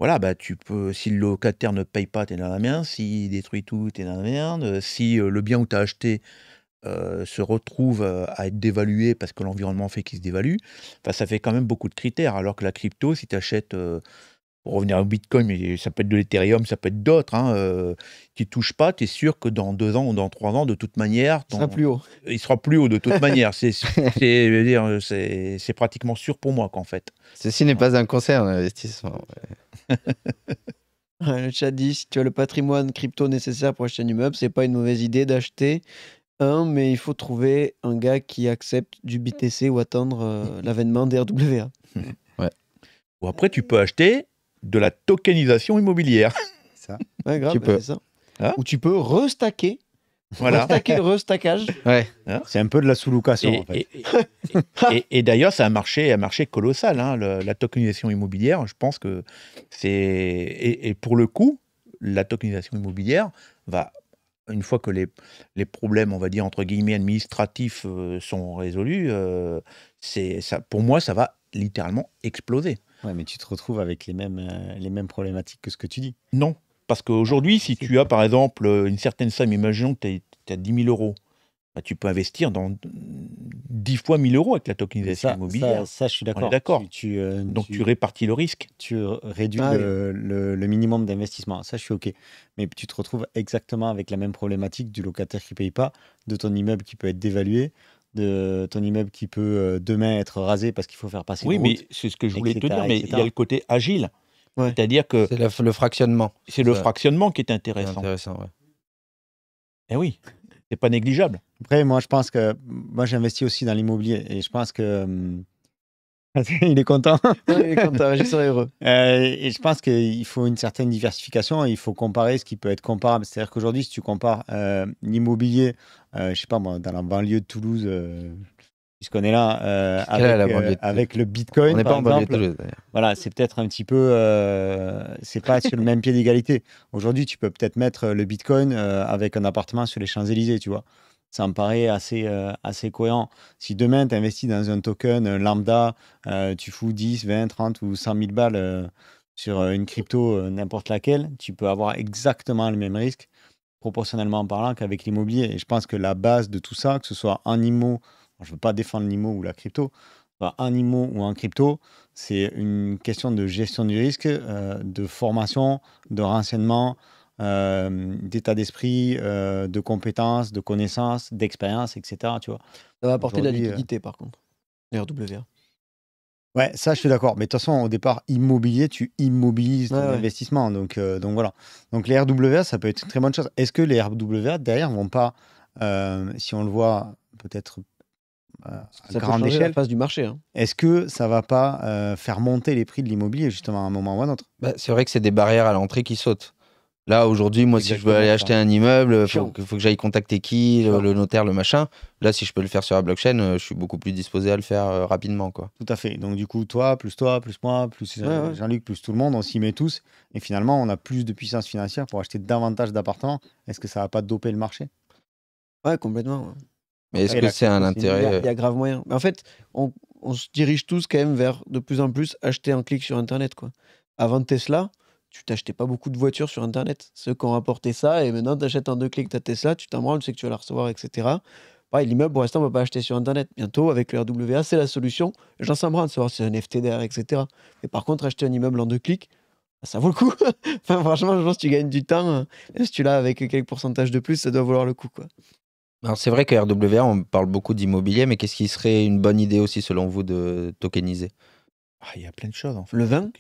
voilà, bah, tu peux, si le locataire ne paye pas, es dans la merde. S'il détruit tout, es dans la merde. Si euh, le bien où as acheté euh, se retrouve euh, à être dévalué parce que l'environnement fait qu'il se dévalue, bah, ça fait quand même beaucoup de critères. Alors que la crypto, si tu achètes pour revenir au Bitcoin, mais ça peut être de l'Ethereum, ça peut être d'autres, hein, euh, qui ne touchent pas, tu es sûr que dans deux ans ou dans trois ans, de toute manière... Il sera plus haut. Il sera plus haut, de toute manière. C'est pratiquement sûr pour moi qu'en fait. Ceci n'est pas un concert d'investissement. investissement. le chat dit, si tu as le patrimoine crypto nécessaire pour acheter un immeuble, c'est pas une mauvaise idée d'acheter un, mais il faut trouver un gars qui accepte du BTC ou attendre euh, l'avènement des Ou après, tu peux acheter de la tokenisation immobilière. Ça. grave, tu hein Où tu peux restacker. Voilà. Restacker le restackage. Hein c'est un peu de la sous Et, d'ailleurs, c'est un marché, un marché colossal, hein, la tokenisation immobilière. Je pense que c'est. Et, pour le coup, la tokenisation immobilière va une fois que les, problèmes, on va dire, entre guillemets, administratifs euh, sont résolus, euh, ça, pour moi, ça va littéralement exploser. Ouais, mais tu te retrouves avec les mêmes, euh, les mêmes problématiques que ce que tu dis. Non, parce qu'aujourd'hui, si tu as par exemple une certaine somme, imaginons que tu as, 10 000 euros, bah, tu peux investir dans 10 fois 1000 euros avec la tokenisation immobilière. Ça, je suis d'accord. Euh, Donc tu, répartis le risque. Tu réduis le, le, minimum d'investissement. Ça, je suis OK. Mais tu te retrouves exactement avec la même problématique du locataire qui ne paye pas, de ton immeuble qui peut être dévalué, de ton immeuble qui peut euh, demain être rasé parce qu'il faut faire passer. Oui, mais c'est ce que je voulais te dire, mais il y a le côté agile. C'est-à-dire que. C'est le, fractionnement. C'est le fractionnement qui est intéressant. C'est intéressant, ouais. Eh oui, c'est pas négligeable. Après, moi, je pense que. Moi, j'investis aussi dans l'immobilier et je pense que hum, il est content. il est content, je serai heureux. Euh, et je pense qu'il faut une certaine diversification, il faut comparer ce qui peut être comparable. C'est-à-dire qu'aujourd'hui, si tu compares euh, l'immobilier, euh, je ne sais pas moi, dans la banlieue de Toulouse, puisqu'on est là, avec, le Bitcoin, On exemple, Voilà, c'est peut-être un petit peu... c'est pas sur le même pied d'égalité. Aujourd'hui, tu peux peut-être mettre le Bitcoin avec un appartement sur les Champs-Élysées, tu vois ça me paraît assez, euh, assez cohérent. Si demain, tu investis dans un token euh, lambda, euh, tu fous 10, 20, 30 ou 100 000 balles sur une crypto, n'importe laquelle, tu peux avoir exactement le même risque, proportionnellement parlant, qu'avec l'immobilier. Et je pense que la base de tout ça, que ce soit en IMO, je ne veux pas défendre l'IMO ou la crypto, bah, en IMO ou en crypto, c'est une question de gestion du risque, de formation, de renseignement, euh, d'état d'esprit, euh, de compétences, de connaissances, d'expérience, etc. Tu vois. Ça va apporter de la euh, liquidité, par contre, les RWA. Ouais, ça, je suis d'accord. Mais de toute façon, au départ, immobilier, tu immobilises ton investissement. Donc, donc voilà. Donc les RWA, ça peut être une très bonne chose. Est-ce que les RWA, derrière, vont pas, si on le voit peut-être à grande échelle, face du marché. Hein. Est-ce que ça va pas faire monter les prix de l'immobilier, justement, à un moment ou à un autre bah, C'est vrai que c'est des barrières à l'entrée qui sautent. Là, aujourd'hui, moi, si je veux aller acheter un immeuble, il faut, que j'aille contacter qui, le, notaire, le machin. Là, si je peux le faire sur la blockchain, euh, je suis beaucoup plus disposé à le faire euh, rapidement. Quoi. Tout à fait. Donc, du coup, toi, plus toi, plus moi, plus euh, Jean-Luc, plus tout le monde, on s'y met tous. Et finalement, on a plus de puissance financière pour acheter davantage d'appartements. Est-ce que ça va pas doper le marché Ouais, complètement. Mais est-ce que c'est un intérêt Il y, a grave moyen. Mais en fait, on, on se dirige tous quand même vers de plus en plus acheter en clic sur Internet. Quoi. Avant Tesla, tu t'achetais pas beaucoup de voitures sur Internet. Ceux qui ont apporté ça, et maintenant tu achètes en deux clics ta Tesla, tu t'en branles, tu sais que tu vas la recevoir, etc. Bah, l'immeuble, pour l'instant, on ne peut pas acheter sur Internet. Bientôt, avec le RWA, c'est la solution. J'en sais de savoir si c'est un FTDR, etc. Mais par contre, acheter un immeuble en deux clics, bah, ça vaut le coup. enfin, franchement, je pense que tu gagnes du temps. Hein. si tu l'as avec quelques pourcentages de plus, ça doit valoir le coup. Quoi. Alors, c'est vrai que RWA, on parle beaucoup d'immobilier, mais qu'est-ce qui serait une bonne idée aussi, selon vous, de tokeniser ah, Il y a plein de choses, en fait. Le vin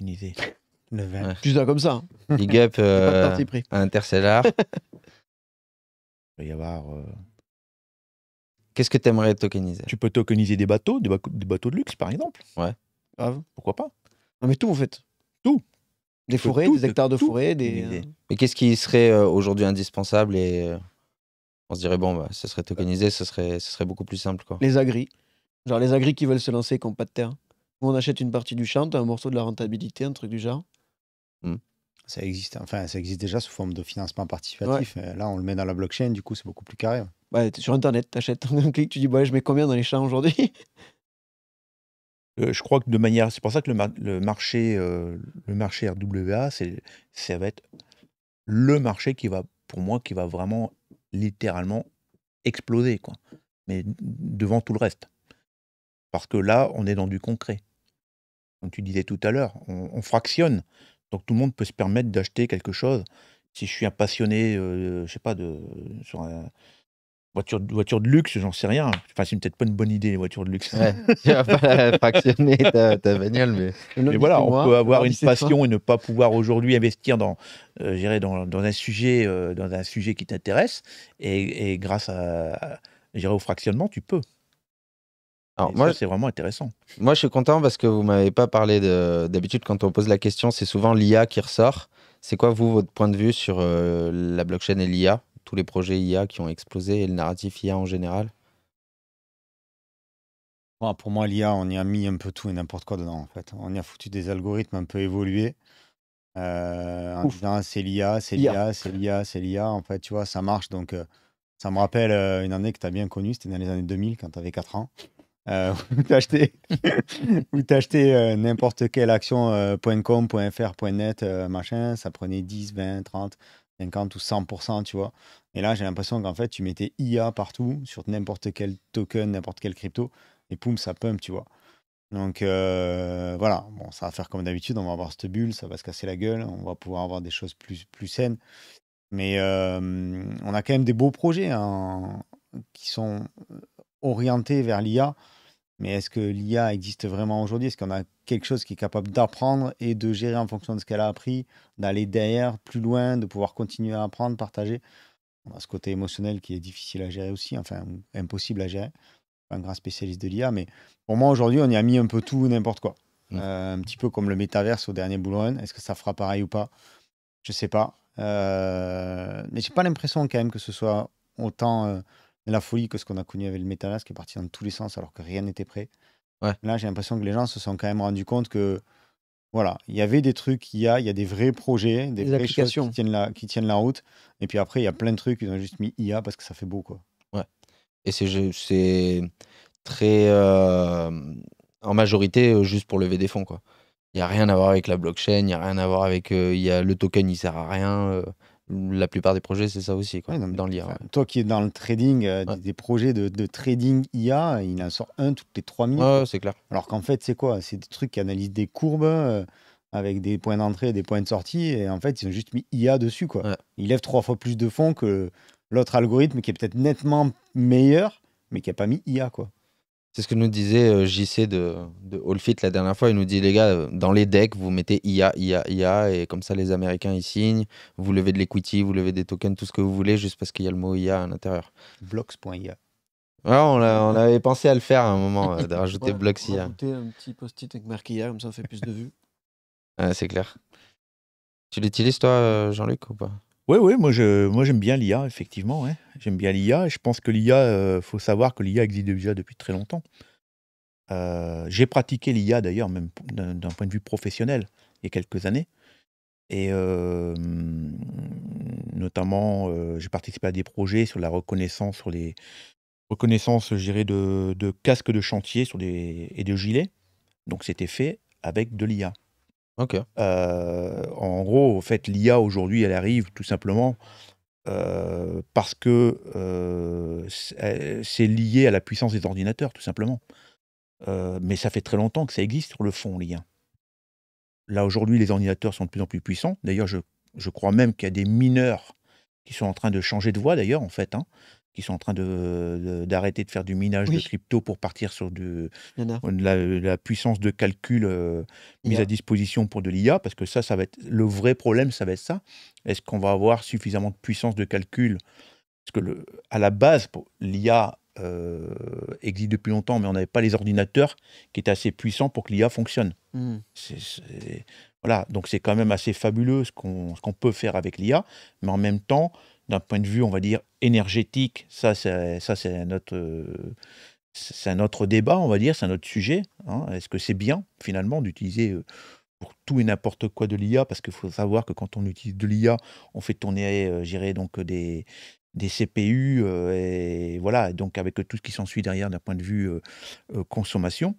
Ouais. Juste comme ça. Hein. Big up euh, Interstellar. Il va y avoir. Euh, qu'est-ce que tu aimerais tokeniser Tu peux tokeniser des bateaux, des, bateaux de luxe par exemple. Ouais. Pourquoi pas Non mais tout en fait. Tout. Des forêts, des hectares de, forêts, des. Euh, mais qu'est-ce qui serait aujourd'hui indispensable et on se dirait bon bah ce serait tokenisé, ce serait ce serait beaucoup plus simple quoi. Les agris. Genre les agris qui veulent se lancer qui n'ont pas de terre. On achète une partie du champ, as un morceau de la rentabilité, un truc du genre. Hmm. Ça existe, enfin, ça existe déjà sous forme de financement participatif. Euh, là, on le met dans la blockchain, du coup, c'est beaucoup plus carré. Ouais, bah, sur Internet, t'achètes un clic, tu dis, bon, bah, je mets combien dans les champs aujourd'hui euh, Je crois que de manière. C'est pour ça que le, le marché, euh, le marché RWA, ça va être le marché qui va, pour moi, qui va vraiment littéralement exploser, quoi. Mais devant tout le reste. Parce que là, on est dans du concret. Comme tu disais tout à l'heure, on, fractionne. Donc tout le monde peut se permettre d'acheter quelque chose. Si je suis un passionné, je euh, je sais pas, de sur une voiture, voiture de luxe, j'en sais rien. Enfin, c'est peut-être pas une bonne idée les voitures de luxe. vas pas fractionner ta, mais. voilà, on peut avoir une passion et ne pas pouvoir aujourd'hui investir dans, euh, dans, un sujet, euh, dans un sujet qui t'intéresse. Et, grâce à, à au fractionnement, tu peux moi, c'est vraiment intéressant. Moi, je suis content parce que vous m'avez pas parlé de. D'habitude, quand on pose la question, c'est souvent l'IA qui ressort. C'est quoi, vous, votre point de vue sur euh, la blockchain et l'IA Tous les projets IA qui ont explosé et le narratif IA en général Pour moi, l'IA, on y a mis un peu tout et n'importe quoi dedans, en fait. On y a foutu des algorithmes un peu évolués. Euh, ah, c'est l'IA, c'est l'IA, c'est l'IA, c'est l'IA. En fait, tu vois, ça marche. Donc, euh, ça me rappelle euh, une année que tu as bien connue, c'était dans les années 2000, quand tu avais 4 ans euh, vous euh, n'importe quelle action euh, .com, .fr, .net, euh, machin, ça prenait 10, 20, 30, 50 ou 100%, tu vois. Et là, j'ai l'impression qu'en fait, tu mettais IA partout, sur n'importe quel token, n'importe quel crypto, et poum, ça pump, tu vois. Donc voilà, bon, ça va faire comme d'habitude, on va avoir cette bulle, ça va se casser la gueule, on va pouvoir avoir des choses plus, plus saines. Mais on a quand même des beaux projets hein, qui sont orienté vers l'IA. Mais est-ce que l'IA existe vraiment aujourd'hui Est-ce qu'on a quelque chose qui est capable d'apprendre et de gérer en fonction de ce qu'elle a appris, d'aller derrière, plus loin, de pouvoir continuer à apprendre, partager On a ce côté émotionnel qui est difficile à gérer aussi, enfin impossible à gérer. Pas un grand spécialiste de l'IA, mais pour moi aujourd'hui, on y a mis un peu tout, n'importe quoi. Mmh. Euh, un petit peu comme le métaverse au dernier boulogne. Est-ce que ça fera pareil ou pas Je sais pas. Euh, mais j'ai pas l'impression quand même que ce soit autant euh, la folie que ce qu'on a connu avec le Metaverse qui est parti dans tous les sens alors que rien n'était prêt. Là, j'ai l'impression que les gens se sont quand même rendus compte que voilà, il y avait des trucs, il y a, il y a des vrais projets, des, vraies qui tiennent, la, qui route. Et puis après, il y a plein de trucs, ils ont juste mis IA parce que ça fait beau, Ouais. Et c'est très euh, en majorité euh, juste pour lever des fonds, quoi. Il n'y a rien à voir avec la blockchain, il n'y a rien à voir avec. Euh, il a, le token, il sert à rien la plupart des projets, c'est ça aussi, quoi, dans l'IA. Toi qui es dans le trading, euh, des, projets de, trading IA, il en sort un toutes les trois minutes. c'est clair. Alors qu'en fait, c'est quoi C'est des trucs qui analysent des courbes euh, avec des points d'entrée et des points de sortie, et en fait, ils ont juste mis IA dessus. Quoi. Ils lèvent trois fois plus de fonds que l'autre algorithme qui est peut-être nettement meilleur, mais qui n'a pas mis IA. quoi. C'est ce que nous disait euh, JC de, de la dernière fois. Il nous dit, les gars, euh, dans les decks, vous mettez IA, IA, IA, et comme ça, les Américains, ils signent. Vous levez de l'equity, vous levez des tokens, tout ce que vous voulez, juste parce qu'il y a le mot IA à l'intérieur. Blocks.ia. on, on, avait pensé à le faire à un moment, d'ajouter euh, de rajouter ouais, Blocks un petit post-it avec marqué IA, comme ça, on fait plus de vues. ah, c'est clair. Tu l'utilises, toi, Jean-Luc, ou pas oui, oui, moi je, moi j'aime bien l'IA, effectivement. J'aime bien l'IA. Je pense que l'IA, il euh, faut savoir que l'IA existe déjà depuis très longtemps. Euh, j'ai pratiqué l'IA d'ailleurs, même d'un point de vue professionnel, il y a quelques années. Et euh, notamment, j'ai participé à des projets sur la reconnaissance, sur les reconnaissances, je de, de casques de chantier sur des, et de gilets. Donc c'était fait avec de l'IA. Euh, en gros, en fait, l'IA aujourd'hui, elle arrive tout simplement euh, parce que euh, c'est lié à la puissance des ordinateurs, tout simplement. mais ça fait très longtemps que ça existe sur le fond, l'IA. Là, aujourd'hui, les ordinateurs sont de plus en plus puissants. D'ailleurs, je, je, crois même qu'il y a des mineurs qui sont en train de changer de voie, d'ailleurs, en fait. Hein qui sont en train d'arrêter de, d'arrêter de, faire du minage de crypto pour partir sur euh, de, la, puissance de calcul euh, mise à disposition pour de l'IA, parce que ça, ça va être le vrai problème, ça va être ça. Est-ce qu'on va avoir suffisamment de puissance de calcul Parce que le, à la base, l'IA euh, existe depuis longtemps, mais on n'avait pas les ordinateurs qui étaient assez puissants pour que l'IA fonctionne. Mmh. voilà, donc c'est quand même assez fabuleux ce qu'on peut faire avec l'IA, mais en même temps, d'un point de vue, on va dire, énergétique, ça, c'est, ça, c'est notre... c'est un autre débat, on va dire, c'est un autre sujet. Hein. Est-ce que c'est bien, finalement, d'utiliser euh, pour tout et n'importe quoi de l'IA Parce qu'il faut savoir que quand on utilise de l'IA, on fait tourner, gérer euh, donc euh, des, des CPU, et voilà, donc avec tout ce qui s'ensuit derrière d'un point de vue consommation.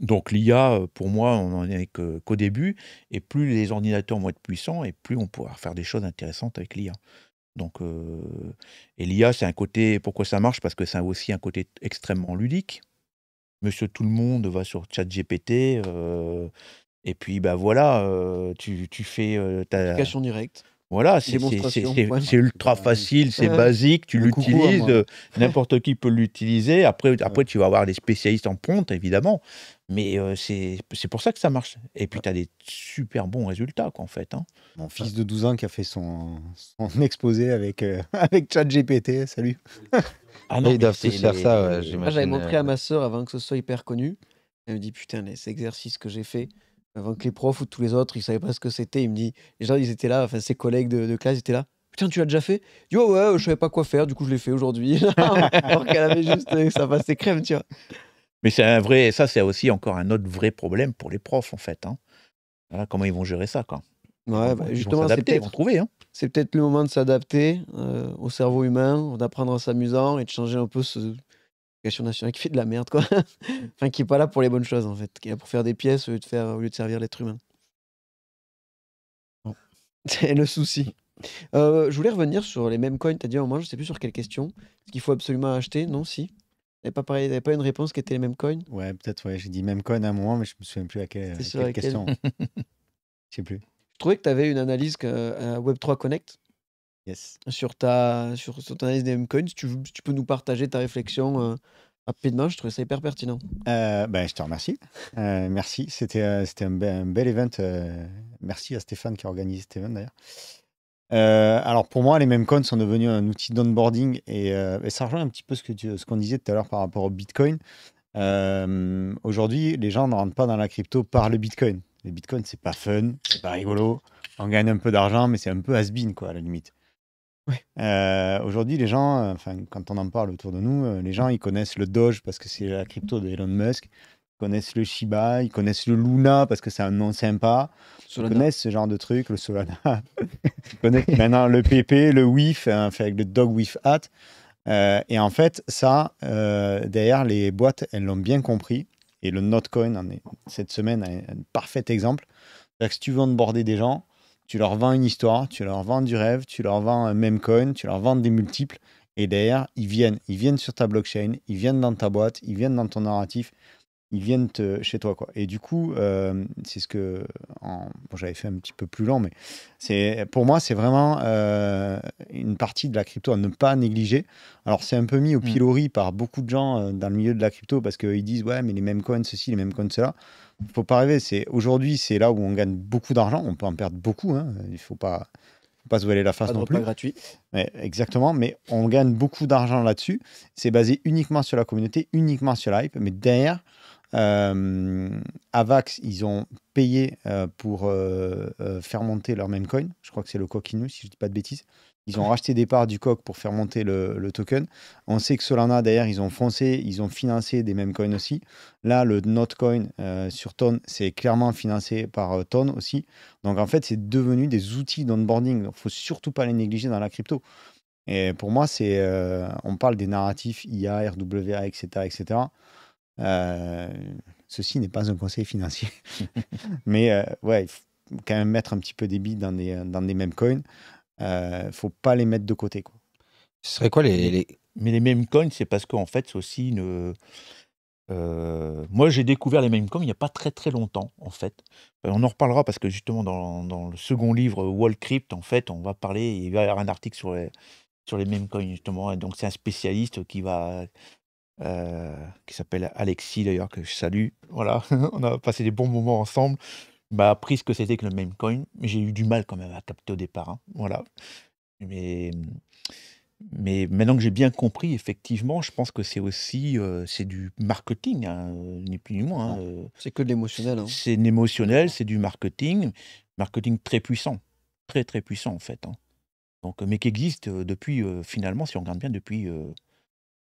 Donc l'IA, pour moi, on n'en est qu'au début, et plus les ordinateurs vont être puissants, et plus on pourra faire des choses intéressantes avec l'IA. Donc, euh, et l'IA, c'est un côté. Pourquoi ça marche Parce que c'est aussi un côté extrêmement ludique. Monsieur tout le monde va sur ChatGPT. Euh, et puis, bah voilà, euh, tu, tu fais. Euh, ta... Application directe. Voilà, c'est ultra facile, c'est basique, tu hein, l'utilises, euh, n'importe qui peut l'utiliser. Après, après tu vas avoir des spécialistes en ponte, évidemment. Mais euh, c'est pour ça que ça marche. Et puis, tu as des super bons résultats, quoi, en fait. Hein. Mon fils de 12 ans qui a fait son, exposé avec, euh, avec ChatGPT, salut. Ah non, ils doivent faire ça, ouais, J'avais montré à ma sœur avant que ce soit hyper connu. Elle me dit, putain, les exercices que j'ai fait avant bah, que les profs ou tous les autres, ils savaient pas ce que c'était. Il me dit, les gens, ils étaient là, enfin, ses collègues de, classe étaient là. Putain, tu l'as déjà fait Yo, ouais, je savais pas quoi faire, du coup, je l'ai fait aujourd'hui. Alors qu'elle avait juste, euh, ça passait crème, tu vois. Mais c'est un vrai, ça, c'est aussi encore un autre vrai problème pour les profs, en fait. Hein. comment ils vont gérer ça, quoi Ouais, bah, justement, c'est peut-être trouver. Hein. C'est peut-être le moment de s'adapter euh, au cerveau humain, d'apprendre en s'amusant et de changer un peu ce, question nationale qui fait de la merde, quoi. enfin, qui est pas là pour les bonnes choses, en fait. Qui est là pour faire des pièces au lieu de, faire, lieu de servir l'être humain. Oh. C'est le souci. Euh, je voulais revenir sur les mêmes coins. Tu as dit, au moins, je sais plus sur quelle question. Ce qu'il faut absolument acheter, non Si Il pas, pareil, avait pas une réponse qui était les mêmes coins Ouais, peut-être, ouais. J'ai dit même coins à un moment, mais je me souviens plus à quelle, question. Je sais plus. Je trouvais que tu avais une analyse que, à euh, Web3 Connect sur, ta, sur, ton analyse des coins tu, peux nous partager ta réflexion euh, rapidement. Je trouvais ça hyper pertinent. Euh, ben, je te remercie. Euh, merci. C'était un, bel event. merci à Stéphane qui a organisé cet event d'ailleurs. alors pour moi, les M-Coins sont devenus un outil d'onboarding et, et, ça rejoint un petit peu ce qu'on disait tout à l'heure par rapport au Bitcoin. Aujourd'hui, les gens ne rentrent pas dans la crypto par le Bitcoin. Le Bitcoin, c'est pas fun, c'est pas rigolo. On gagne un peu d'argent, mais c'est un peu has-been, quoi, à la limite. Euh, aujourd'hui, les gens, euh, enfin, quand on en parle autour de nous, euh, les gens, ils connaissent le Doge parce que c'est la crypto de Elon Musk. Ils connaissent le Shiba, ils connaissent le Luna parce que c'est un nom sympa. Ils connaissent ce genre de truc le Solana. ils maintenant le PP, le WIF, hein, fait avec le Dog WIF Hat. et en fait, ça, derrière, les boîtes, elles l'ont bien compris. Et le Notcoin, cette semaine, est un parfait exemple. Que si tu veux onboarder des gens, tu leur vends une histoire, tu leur vends du rêve, tu leur vends un même coin, tu leur vends des multiples. Et derrière, ils viennent. Ils viennent sur ta blockchain, ils viennent dans ta boîte, ils viennent dans ton narratif, ils viennent chez toi. Quoi. Et du coup, euh, c'est ce que. j'avais fait un petit peu plus lent, mais c'est, pour moi, c'est vraiment euh, une partie de la crypto à ne pas négliger. Alors, c'est un peu mis au mmh. pilori par beaucoup de gens euh, dans le milieu de la crypto parce qu'ils disent Ouais, mais les mêmes coins, ceci, les mêmes coins, cela faut pas rêver. C'est aujourd'hui, c'est là où on gagne beaucoup d'argent. On peut en perdre beaucoup. Hein. Il faut pas, faut pas se voiler la face non plus. gratuit. exactement. Mais on gagne beaucoup d'argent là-dessus. C'est basé uniquement sur la communauté, uniquement sur l'hype. Mais derrière, euh, Avax, ils ont payé euh, pour euh, faire monter leur même coin. Je crois que c'est le Coquinu, si je dis pas de bêtises. Ils ont racheté des parts du coq pour faire monter le, token. On sait que Solana, d'ailleurs, ils ont foncé, ils ont financé des mêmes coins aussi. Là, le Notcoin euh, sur Tone, c'est clairement financé par euh, Tone aussi. Donc, en fait, c'est devenu des outils d'onboarding. ne faut surtout pas les négliger dans la crypto. Et pour moi, c'est, euh, on parle des narratifs IA, RWA, etc., etc. ceci n'est pas un conseil financier, mais ouais, il faut quand même mettre un petit peu des billes dans des, dans des mêmes coins ne euh, faut pas les mettre de côté. Quoi. Ce serait quoi les, les... Mais les mêmes coins, c'est parce qu'en fait, c'est aussi une. Euh, moi, j'ai découvert les coins il n'y a pas très très longtemps, en fait. Euh, on en reparlera parce que justement, dans, dans, le second livre Wall Crypt, en fait, on va parler. Il va y avoir un article sur les, sur les coins justement. Et donc, c'est un spécialiste qui va. qui s'appelle Alexis, d'ailleurs, que je salue. Voilà, on a passé des bons moments ensemble. Bah, appris ce que c'était que le meme coin. J'ai eu du mal quand même à capter au départ. Hein. Voilà. Mais, mais maintenant que j'ai bien compris, effectivement, je pense que c'est aussi euh, c'est du marketing, hein, ni plus ni moins. Hein, ah, euh. C'est que de l'émotionnel. C'est de l'émotionnel, c'est du marketing. Marketing très puissant. Très, très puissant, en fait. Donc, mais qui existe euh, depuis, finalement, si on regarde bien, depuis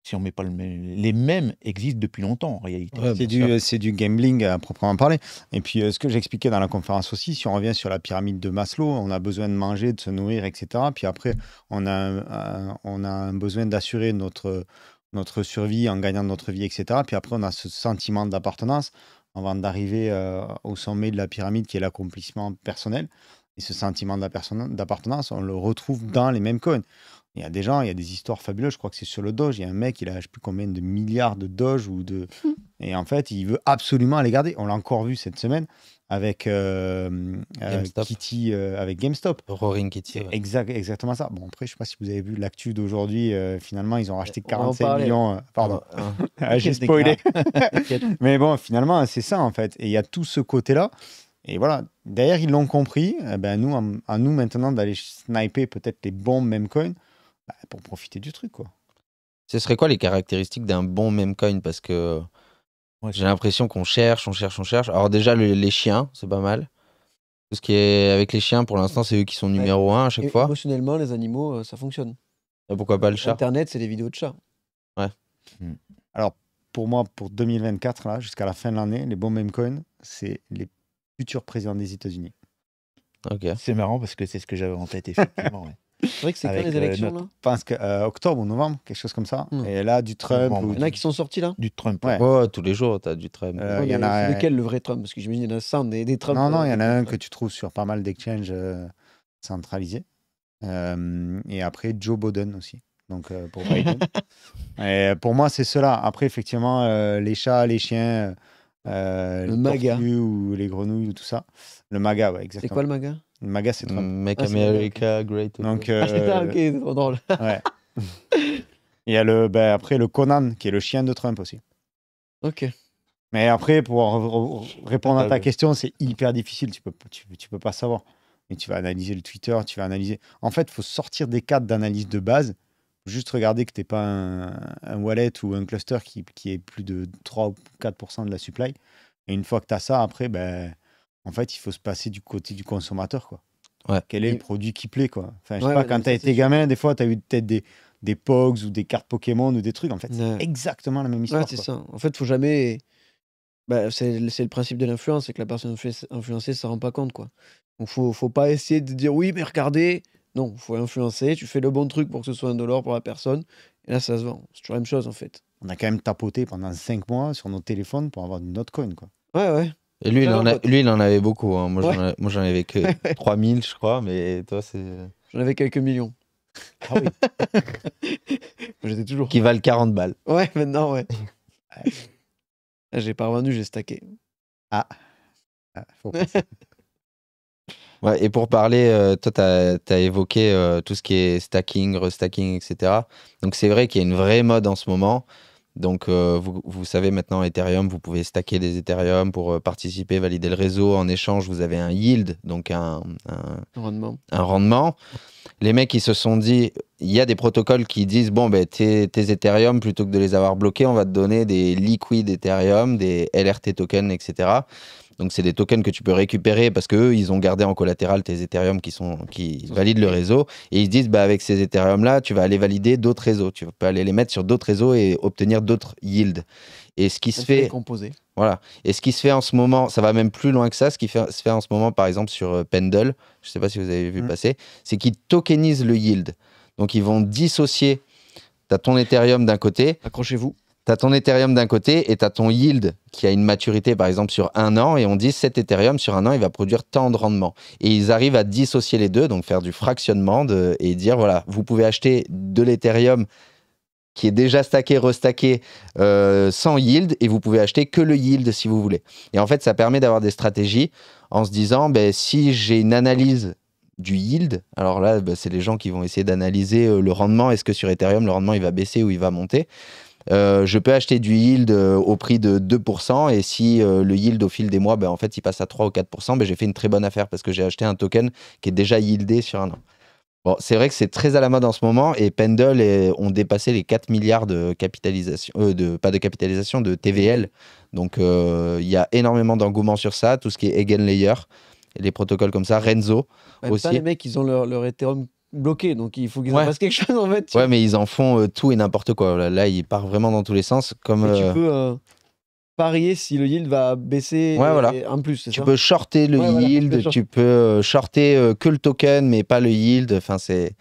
si on met pas les mêmes existent depuis longtemps en réalité. c'est du, c'est du gambling à proprement parler. Et puis euh, ce que j'expliquais dans la conférence aussi, si on revient sur la pyramide de Maslow, on a besoin de manger, de se nourrir, etc. Puis après, on a, euh, on a un besoin d'assurer notre, notre survie en gagnant notre vie, etc. Puis après, on a ce sentiment d'appartenance avant d'arriver euh, au sommet de la pyramide qui est l'accomplissement personnel. Et ce sentiment d'appartenance, on le retrouve dans les mêmes cônes. Il y a des gens, il y a des histoires fabuleuses. Je crois que c'est sur le Doge. Il y a un mec, il a je sais plus combien de milliards de Doge ou de. Hmm. Et en fait, il veut absolument les garder. On l'a encore vu cette semaine avec euh, euh, Kitty, euh, avec GameStop. Roaring Kitty. exactement ça. Bon, après, je ne sais pas si vous avez vu l'actu d'aujourd'hui. finalement, ils ont racheté 45 millions. pardon, ah, ah. Ah, j'ai spoilé. Mais bon, finalement, c'est ça en fait. Et il y a tout ce côté-là. Et voilà, d'ailleurs, ils l'ont compris. Eh ben, nous, à, à, nous maintenant d'aller sniper peut-être les bons meme coins bah, pour profiter du truc, quoi. Ce serait quoi les caractéristiques d'un bon coin Parce que j'ai l'impression qu'on cherche, on cherche, on cherche. Alors déjà, les chiens, c'est pas mal. Tout ce qui est avec les chiens, pour l'instant, c'est eux qui sont numéro un à chaque fois. Émotionnellement, les animaux, euh, ça fonctionne. pourquoi pas le chat Internet, c'est des vidéos de chats. Ouais. Hmm. Alors, pour moi, pour 2024, là, jusqu'à la fin de l'année, les bons coins c'est les futurs présidents des États-Unis. ok C'est marrant parce que c'est ce que j'avais en tête, effectivement. ouais. C'est vrai que c'est quand les euh, élections là que euh, octobre ou novembre, quelque chose comme ça. Hmm. Et là, du Trump. il y en a qui sont sortis là Du Trump. Ouais. Oh, tous les jours, tu as du Trump. Euh, y en a... Lequel le vrai Trump Parce que j'imagine qu'il y en a 100 des, des Trump. Non, non, il y en a un que tu trouves sur pas mal d'exchanges centralisés. et après, Joe Biden aussi. Donc pour Biden. pour moi, c'est cela. Après, effectivement, les chats, les chiens, le les maga. ou les grenouilles ou tout ça. Le maga, ouais, exactement. C'est quoi le maga Maga, c'est Trump. Make ah, America Great. Donc, ah, euh, ok, trop drôle. ouais. Il y a le, ben, après le Conan, qui est le chien de Trump aussi. Ok. Mais après, pour répondre à ah, ta question, c'est hyper difficile. Tu peux, tu, tu, peux pas savoir. Mais tu vas analyser le Twitter, tu vas analyser. En fait, il faut sortir des cadres d'analyse de base. Juste regarder que tu n'es pas un, wallet ou un cluster qui, qui est plus de 3 ou 4% de la supply. Et une fois que tu as ça, après, ben, en fait, il faut se passer du côté du consommateur, quoi. Quel est le produit qui plaît, quoi. Enfin, je sais pas, quand t'as été gamin, des fois, t'as eu peut-être des, des Pogs ou des cartes Pokémon ou des trucs. En fait, exactement la même histoire. c'est ça. En fait, faut jamais. Bah, c'est le principe de l'influence, c'est que la personne influencée ne s'en rend pas compte, quoi. Donc, faut, pas essayer de dire oui, mais regardez. Non, faut influencer. Tu fais le bon truc pour que ce soit un dollar pour la personne. Et là, ça se vend. C'est toujours la même chose, en fait. On a quand même tapoté pendant 5 mois sur nos téléphones pour avoir autre coin, quoi. Ouais, ouais. Et lui, il en a, lui, il en avait beaucoup. Hein. Moi, j'en avais que 3000, je crois, mais toi, c'est. Euh, j'en avais quelques millions. Ah oui. J'étais toujours. Qui valent 40 balles. Ouais, maintenant, ouais. Ah, j'ai pas revendu, j'ai stacké. Ah. ah faut ouais, et pour parler, euh, toi, tu as, évoqué euh, tout ce qui est stacking, restacking, etc. Donc, c'est vrai qu'il y a une vraie mode en ce moment. Donc, euh, vous, savez maintenant, Ethereum, vous pouvez stacker des Ethereum pour euh, participer, valider le réseau. En échange, vous avez un yield, donc un, rendement. Les mecs, ils se sont dit, il y a des protocoles qui disent, bon, ben, tes, tes, Ethereum, plutôt que de les avoir bloqués, on va te donner des liquides Ethereum, des LRT tokens, etc. Donc, c'est des tokens que tu peux récupérer parce qu'eux, ils ont gardé en collatéral tes Ethereum qui, sont, qui valident le réseau. Et ils disent, bah, avec ces Ethereum-là, tu vas aller valider d'autres réseaux. Tu peux aller les mettre sur d'autres réseaux et obtenir d'autres yields. Et ce qui se fait. composer Voilà. Et ce qui se fait en ce moment, ça va même plus loin que ça. Ce qui se fait en ce moment, par exemple, sur euh, Pendle, je ne sais pas si vous avez vu mm. passer, c'est qu'ils tokenisent le yield. Donc, ils vont dissocier. ta ton Ethereum d'un côté. Accrochez-vous tu as ton Ethereum d'un côté et tu as ton yield qui a une maturité, par exemple, sur un an, et on dit cet Ethereum, sur un an, il va produire tant de rendement. Et ils arrivent à dissocier les deux, donc faire du fractionnement et dire, voilà, vous pouvez acheter de l'Ethereum qui est déjà stacké, restacké euh, sans yield, et vous pouvez acheter que le yield si vous voulez. Et en fait, ça permet d'avoir des stratégies en se disant, ben, si j'ai une analyse du yield. Alors là, ben, c'est les gens qui vont essayer d'analyser euh, le rendement. Est-ce que sur Ethereum, le rendement, il va baisser ou il va monter euh, je peux acheter du yield euh, au prix de 2%. Et si euh, le yield au fil des mois, ben, en fait, il passe à 3 ou 4%, ben, j'ai fait une très bonne affaire parce que j'ai acheté un token qui est déjà yieldé sur un an. Bon, c'est vrai que c'est très à la mode en ce moment et Pendle ont dépassé les 4 milliards de capitalisation, de, pas de capitalisation, de TVL. Donc il y a énormément d'engouement sur ça, tout ce qui est Eigenlayer, les protocoles comme ça, Renzo aussi. les mecs, ils ont leur Ethereum bloqué donc il faut qu'ils en fassent quelque chose en fait. Ouais, mais ils en font euh, tout et n'importe quoi. Là, ils partent vraiment dans tous les sens. Comme, tu euh, peux euh, parier si le yield va baisser ouais, voilà. un plus. Tu peux shorter le yield, tu peux shorter que le token, mais pas le yield. Enfin, c'est.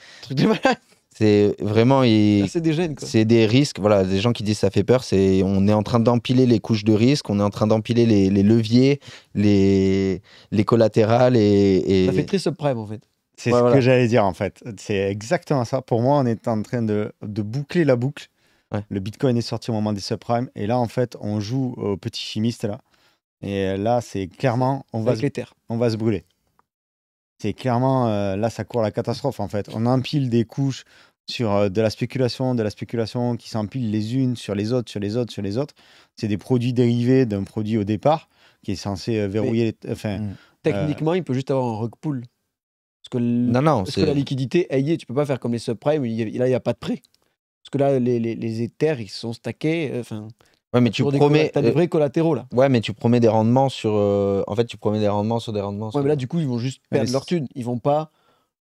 c'est vraiment ah, c'est des c'est des risques voilà des gens qui disent ça fait peur c'est on est en train d'empiler les couches de risque on est en train d'empiler les, leviers les les collatérales et, et... ça fait très subprime en fait c'est ce que j'allais dire en fait. C'est exactement ça. Pour moi, on est en train de, boucler la boucle. Le Bitcoin est sorti au moment des subprimes. Et là, en fait, on joue au petit chimiste là. Et là, c'est clairement, on va, se, on va se brûler. C'est clairement, euh, là, ça court la catastrophe en fait. On empile des couches sur euh, de la spéculation, de la spéculation qui s'empile les unes sur les autres, sur les autres, sur les autres. C'est des produits dérivés d'un produit au départ qui est censé euh, verrouiller. enfin, techniquement, il peut juste avoir un rug pull non, non, parce que la liquidité, elle Tu peux pas faire comme les subprimes, là, il n'y a pas de prêt. Parce que là, les, les, les ils sont stackés. Euh, enfin. Ouais, mais tu promets. des euh, vrais collatéraux là. Ouais, mais tu promets des rendements sur. Euh, en fait, tu promets des rendements sur des rendements. Ouais, mais là, du coup, ils vont juste perdre leur thune. Ils vont pas.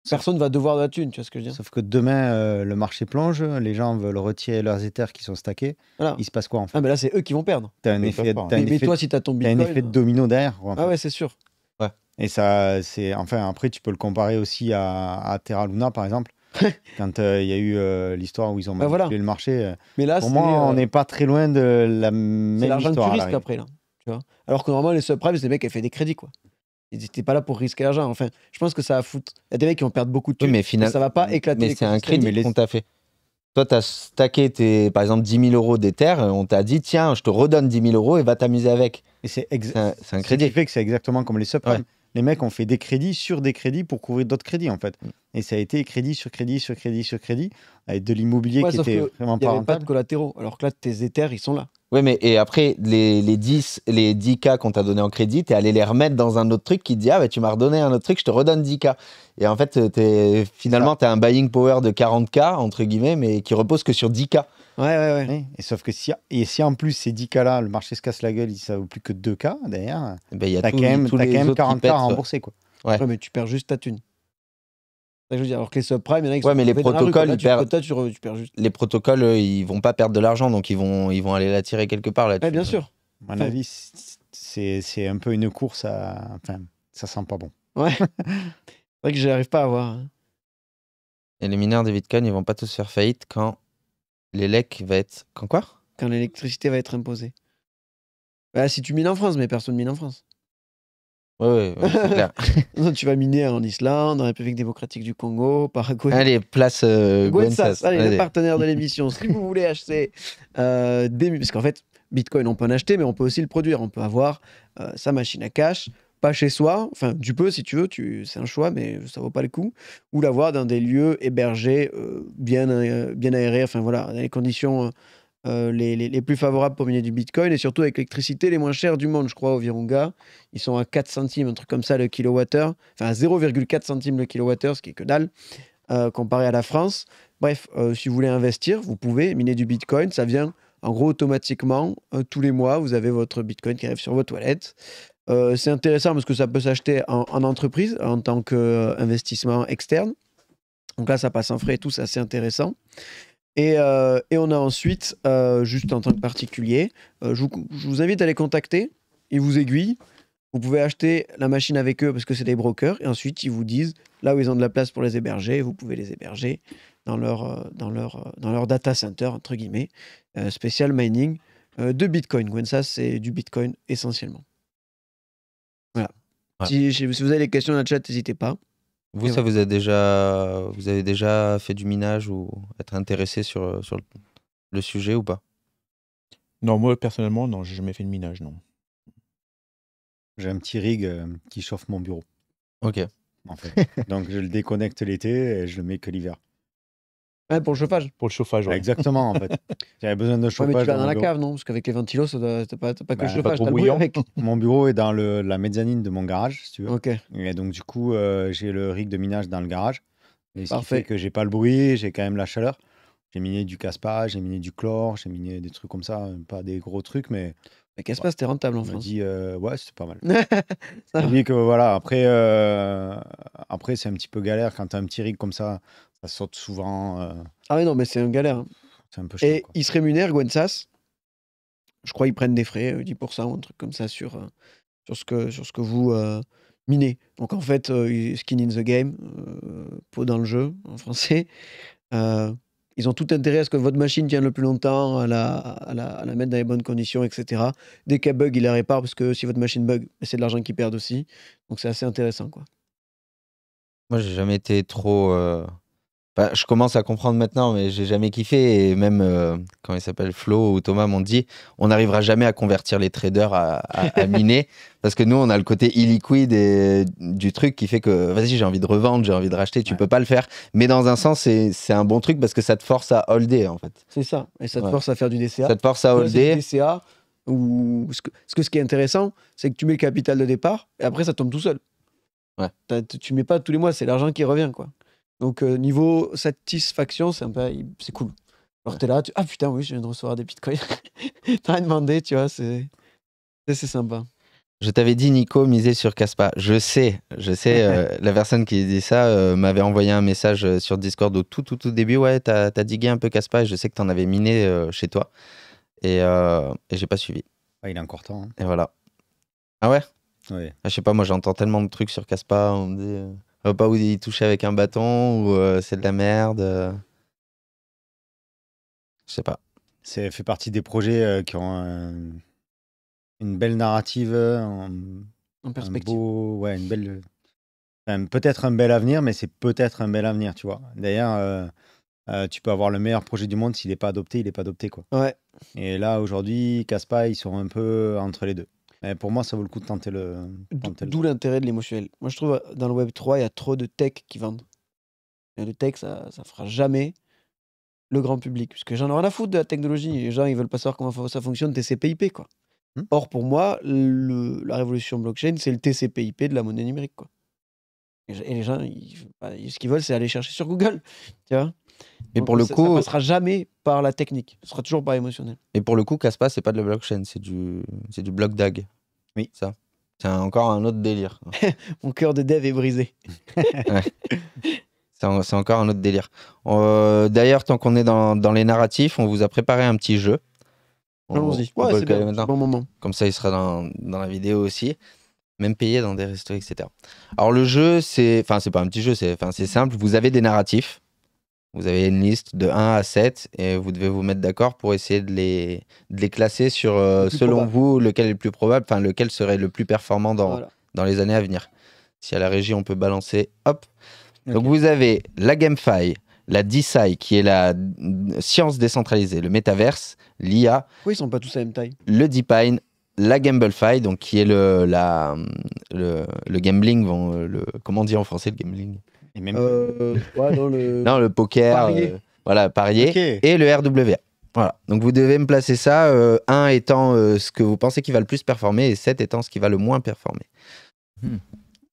Personne va devoir de la thune, tu vois ce que je veux dire Sauf que demain, le marché plonge, les gens veulent retirer leurs éthers qui sont stackés. Il se passe quoi en fait Ah, mais là, c'est eux qui vont perdre. T'as un effet, un effet, un effet de domino derrière. Ah ouais, c'est sûr. Et ça, c'est. Enfin, après, tu peux le comparer aussi à, à Terra Luna, par exemple. quand euh, il y a eu euh, l'histoire où ils ont bah, manipulé le marché. Euh, mais là, pour moi, on n'est pas très loin de la même histoire. C'est l'argent tu risques après, là. Tu vois Alors que normalement, les subprimes, des mecs, qui fait des crédits, quoi. Ils n'étaient pas là pour risquer l'argent. Enfin, je pense que ça va foutre. Il y a des mecs qui vont perdre beaucoup de temps mais finalement, ça va pas éclater. Mais c'est un crédit les... qu'on t'a fait. Toi, tu as stacké, tes, par exemple, 10 000 euros des terres. On t'a dit, tiens, je te redonne 10 000 euros et va t'amuser avec. C'est un, crédit. que c'est exactement comme les subprimes les mecs ont fait des crédits sur des crédits pour couvrir d'autres crédits, en fait. Mm. Et ça a été crédit sur crédit sur crédit sur crédit, avec de l'immobilier qui était vraiment pas pas de collatéraux, alors que là, tes éthers, ils sont là. Oui, mais et après, les, 10, les 10K qu'on t'a donné en crédit, es allé les remettre dans un autre truc qui te dit Ah, bah, tu m'as redonné un autre truc, je te redonne 10K. Et en fait, finalement, tu as un buying power de 40K, entre guillemets, mais qui repose que sur 10K. Ouais, ouais, ouais. Et sauf que si, et si en plus ces 10 cas-là, le marché se casse la gueule, ça vaut plus que 2 cas, d'ailleurs, ben, t'as quand même, as quand même 40 cas à rembourser. Quoi. Ouais. mais tu perds juste ta thune. Je veux alors que les subprimes, il y en a qui ouais, mais les protocoles, rue, Les protocoles, ils vont pas perdre de l'argent, donc ils vont, ils vont aller la tirer quelque part. Là ouais, bien sûr. À mon avis, c'est un peu une course à. Enfin, ça sent pas bon. Ouais. c'est vrai que j'arrive pas à voir. Hein. Et les mineurs des Bitcoin, ils vont pas tous faire faillite quand l'élec va être. Quand quoi Quand l'électricité va être imposée. Bah, si tu mines en France, mais personne mine en France. Ouais, ouais, c'est clair. tu vas miner en Islande, en République démocratique du Congo, Paraguay. Allez, place euh, Gwensas. Allez, allez, le partenaire de l'émission. si vous voulez acheter euh, des. Parce qu'en fait, Bitcoin, on peut en acheter, mais on peut aussi le produire. On peut avoir euh, sa machine à cash, pas chez soi, enfin tu peux si tu veux, tu, c'est un choix, mais ça vaut pas le coup, ou l'avoir dans des lieux hébergés, euh, bien, euh, bien aérés, enfin voilà, dans les conditions euh, les, les, plus favorables pour miner du Bitcoin, et surtout avec l'électricité les moins chères du monde, je crois, au Virunga. Ils sont à 4 centimes, un truc comme ça, le kilowattheure, enfin à 0,4 centimes le kilowattheure, ce qui est que dalle, comparé à la France. Bref, si vous voulez investir, vous pouvez miner du Bitcoin, ça vient... En gros, automatiquement, tous les mois, vous avez votre Bitcoin qui arrive sur vos toilettes. Euh, c'est intéressant parce que ça peut s'acheter en, entreprise en tant qu'investissement externe. Donc là, ça passe en frais et tout, c'est assez intéressant. Et, euh, on a ensuite, euh, juste en tant que particulier, je vous, invite à les contacter. Ils vous aiguillent. Vous pouvez acheter la machine avec eux parce que c'est des brokers. Et ensuite, ils vous disent là où ils ont de la place pour les héberger. Vous pouvez les héberger dans leur, dans leur, dans leur data center, entre guillemets, spécial mining de Bitcoin. Quand ça, c'est du Bitcoin essentiellement. Si, vous avez des questions dans le chat, n'hésitez pas. Vous, ça vous a déjà, vous avez déjà fait du minage ou être intéressé sur, sur le sujet ou pas Non, moi personnellement, non, j'ai jamais fait de minage, non. J'ai un petit rig euh, qui chauffe mon bureau. Ok. En fait. Donc je le déconnecte l'été et je le mets que l'hiver pour le chauffage. Pour le chauffage, Exactement, en fait. J'avais besoin de chauffage. mais tu vas dans, la cave, non Parce qu'avec les ventilos, ça pas, que bah, le chauffage. Mon bureau est dans la mezzanine de mon garage, si tu veux. Ok. Et donc, du coup, euh, j'ai le rig de minage dans le garage. Et ce Qui fait que j'ai pas le bruit, j'ai quand même la chaleur. J'ai miné du casse j'ai miné du chlore, j'ai miné des trucs comme ça, pas des gros trucs, mais. Mais qu'est-ce pas, c'était rentable en on France. dit, euh, ouais, c'est pas mal. dit que voilà, après, euh, après c'est un petit peu galère quand t'as un petit rig comme ça, ça saute souvent. Euh. Ah oui, non, mais c'est une galère. Hein. c'est un peu cher. Et ils se rémunèrent, Gwensas. Je crois qu'ils prennent des frais, 10% ou un truc comme ça sur, sur, ce, que, sur ce que vous minez. Donc en fait, skin in the game, peau dans le jeu en français. Ils ont tout intérêt à ce que votre machine tienne le plus longtemps, à la, mettre dans les bonnes conditions, etc. Dès qu'elle bug, ils la réparent parce que si votre machine bug, ben, c'est de l'argent qu'ils perdent aussi. Donc c'est assez intéressant. Quoi. Moi, j'ai jamais été trop euh, bah, je commence à comprendre maintenant, mais j'ai jamais kiffé. Et même, quand euh, il s'appelle Flo ou Thomas m'ont dit, on n'arrivera jamais à convertir les traders à, miner. parce que nous, on a le côté illiquide et du truc qui fait que, vas-y, j'ai envie de revendre, j'ai envie de racheter, tu peux pas le faire. Mais dans un sens, c'est un bon truc parce que ça te force à holder, en fait. C'est ça. Et ça te force à faire du DCA. Ça te force à holder. DCA, ou... ce, que, ce qui est intéressant, c'est que tu mets le capital de départ et après, ça tombe tout seul. Ouais. Tu mets pas tous les mois, c'est l'argent qui revient, quoi. Donc, euh, niveau satisfaction, c'est c'est cool. Alors, t'es là, tu, ah putain, oui, je viens de recevoir des bitcoins. T'as rien demandé, tu vois, c'est, c'est sympa. Je t'avais dit, Nico, miser sur Caspa. Je sais, je sais, euh, la personne qui dit ça euh, m'avait envoyé un message sur Discord au tout, tout, tout début. Ouais, t'as digué un peu Caspa et je sais que t'en avais miné chez toi. Et, j'ai pas suivi. Ah, il est encore temps. Hein. Et voilà. Ah ouais ah, je sais pas, moi j'entends tellement de trucs sur Caspa, on me dit on euh, va pas vous y toucher avec un bâton ou euh, c'est de la merde. Euh. Je sais pas. C'est fait partie des projets qui ont une belle narrative, En perspective. ouais, une belle, peut-être un bel avenir, mais c'est peut-être un bel avenir, tu vois. D'ailleurs, tu peux avoir le meilleur projet du monde s'il n'est pas adopté, il n'est pas adopté, quoi. Ouais. Et là, aujourd'hui, Caspa, ils sont un peu entre les deux pour moi, ça vaut le coup de tenter le. D'où l'intérêt de l'émotionnel. Moi, je trouve euh, dans le Web 3, il y a trop de tech qui vendent. le tech, ça ne fera jamais le grand public. Parce que j'en ai rien à foutre de la technologie. Les gens, ils veulent pas savoir comment ça fonctionne, TCP/IP. quoi. Hmm. Or, pour moi, le, la révolution blockchain, c'est le TCP/IP de la monnaie numérique. quoi. Et, les gens, bah, ce qu'ils veulent, c'est aller chercher sur Google. Tu vois mais pour le coup, ça passera jamais par la technique. Ce sera toujours pas émotionnel. Et pour le coup, Caspa, c'est pas de la blockchain, c'est du, c'est du block DAG. Oui, ça. C'est encore un autre délire. Mon cœur de dev est brisé. C'est encore un autre délire. Euh, d'ailleurs, tant qu'on est dans, les narratifs, on vous a préparé un petit jeu. Allons-y. Comme ça, il sera dans, la vidéo aussi. Même payé dans des restos, etc. Alors, le jeu, c'est. Enfin, c'est pas un petit jeu, c'est enfin, c'est simple. Vous avez des narratifs. Vous avez une liste de 1 à 7 et vous devez vous mettre d'accord pour essayer de les, de les classer sur, euh, selon vous, lequel est le plus probable, enfin lequel serait le plus performant dans, dans les années à venir. Si à la régie, on peut balancer, hop. Donc vous avez la GameFi, la DeSci, qui est la science décentralisée, le métaverse, l'IA. Oui, ils sont pas tous à la même taille. Le DePin, la GambleFi, donc qui est le, la, le, le gambling, le, comment dire en français le gambling euh, le... non, le poker, euh, voilà, parier, et le RWA. Voilà. Donc vous devez me placer ça, 1 euh, étant ce que vous pensez qui va le plus performer et 7 étant ce qui va le moins performer. Hmm.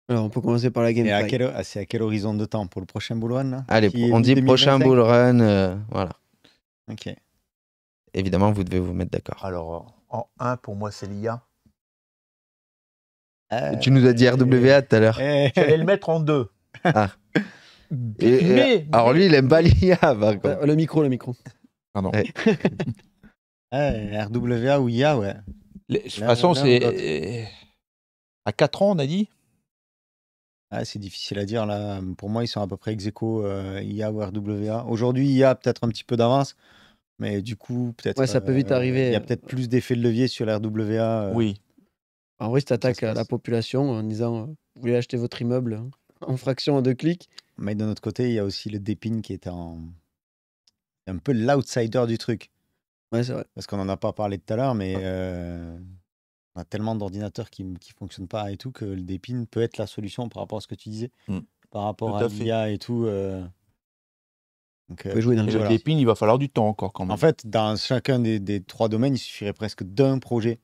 Alors, on peut commencer par la game. Ah, c'est à quel horizon de temps Pour le prochain bull run Allez, on dit prochain bull run, voilà. Ok. Évidemment, vous devez vous mettre d'accord. Alors, en 1, pour moi, c'est l'IA. tu nous as dit RWA tout à l'heure. Eh. Je vais le mettre en 2. Ah alors lui, il aime pas l'IA. Euh, le micro, le micro. Pardon. RWA ou IA, ouais. de toute façon, c'est. Euh, à 4 ans, on a dit ah, C'est difficile à dire. là. Pour moi, ils sont à peu près ex aequo, euh, IA ou RWA. Aujourd'hui, IA peut-être un petit peu d'avance. Mais du coup, peut-être. Ouais, ça peut vite arriver. Il y a peut-être plus d'effet de levier sur l'RWA. Oui. En vrai, si tu la population en disant Vous voulez acheter votre immeuble hein, en fraction en deux clics, mais de notre côté, il y a aussi le Dépine qui est un, un peu l'outsider du truc. Ouais, c'est vrai. Parce qu'on n'en a pas parlé tout à l'heure, mais euh, on a tellement d'ordinateurs qui ne fonctionnent pas et tout que le Dépine peut être la solution par rapport à ce que tu disais, mm. par rapport à, l'IA et tout. Euh... Donc, euh, Dépine, il va falloir du temps encore quand même. En fait, dans chacun des, des trois domaines, il suffirait presque d'un projet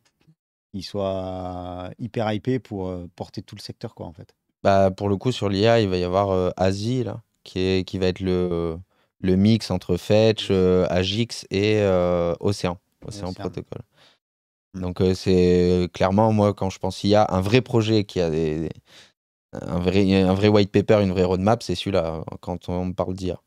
qui soit hyper hypé pour euh, porter tout le secteur, quoi, en fait. Bah, pour le coup, sur l'IA, il va y avoir euh, Asie, qui, est, qui va être le, le mix entre Fetch, euh, AGIX et euh, Océan, Océan, protocole mm. Donc, c'est clairement, moi, quand je pense IA, un vrai projet qui a des, un, vrai, un vrai white paper, une vraie roadmap, c'est celui-là, quand on parle d'IA.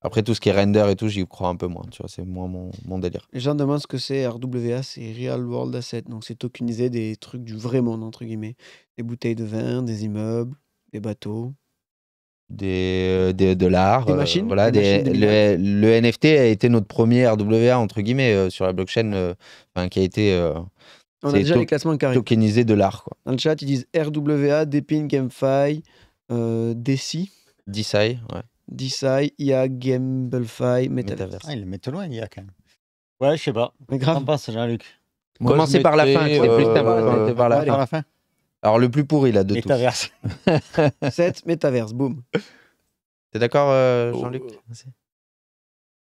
Après, tout ce qui est render et tout, j'y crois un peu moins. Tu vois, c'est moins mon, mon, délire. Les gens demandent ce que c'est RWA, c'est Real World Asset. Donc, c'est tokeniser des trucs du vrai monde, entre guillemets. Des bouteilles de vin, des immeubles, des bateaux. Des, euh, des de l'art. Des euh, machines. voilà, le, NFT a été notre premier RWA, entre guillemets, euh, sur la blockchain, qui a été. On a déjà Tokenisé de l'art. Quoi. Dans le chat, ils disent RWA, Depin, GameFi, DeSci. DeSci, ouais. DeSci, IA, Gamblefy, Metaverse. Ah, le met loin, IA, quand même. Ouais, je sais pas. Mais grave. passe, Jean-Luc. Commencez par la fin. C'est plus par la fin. Alors, le plus pourri, là, de Metaverse. 7, Metaverse, boum. T'es d'accord, euh, oh. Jean-Luc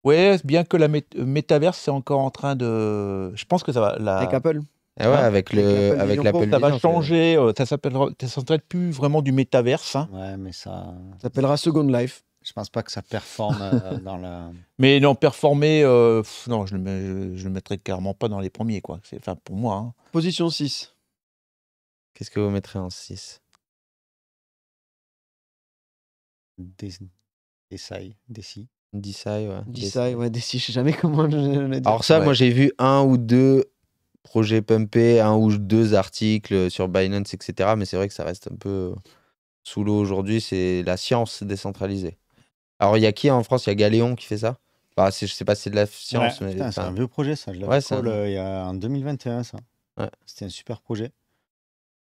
Ouais, bien que la METAVERSE c'est encore en train de. Je pense que ça va. Avec Apple eh ouais, hein avec le, avec l'Apple Ça va changer. Euh, ça s'appellera, plus vraiment du METAVERSE hein. Ouais, mais ça. Euh, ça s'appellera Second Life. Je pense pas que ça performe euh, dans la. Mais non, performer, euh, non, je ne le, mettrais clairement pas dans les premiers, quoi. C'est, enfin, pour moi. Hein. Position 6. Qu'est-ce que vous mettrez en 6 Des, Dessai, ouais. Dessai, ouais, Desi. je sais jamais comment je le Alors ça, moi j'ai vu un ou deux projets pumpés, un ou deux articles sur Binance, etc. Mais c'est vrai que ça reste un peu sous l'eau aujourd'hui. C'est la science décentralisée. Alors, il y a qui en France Il y a Galéon qui fait ça bah, Je sais pas si c'est de la science. mais... c'est un vieux projet, ça. Je l'avais ouais, y a en 2021, ça. C'était un super projet.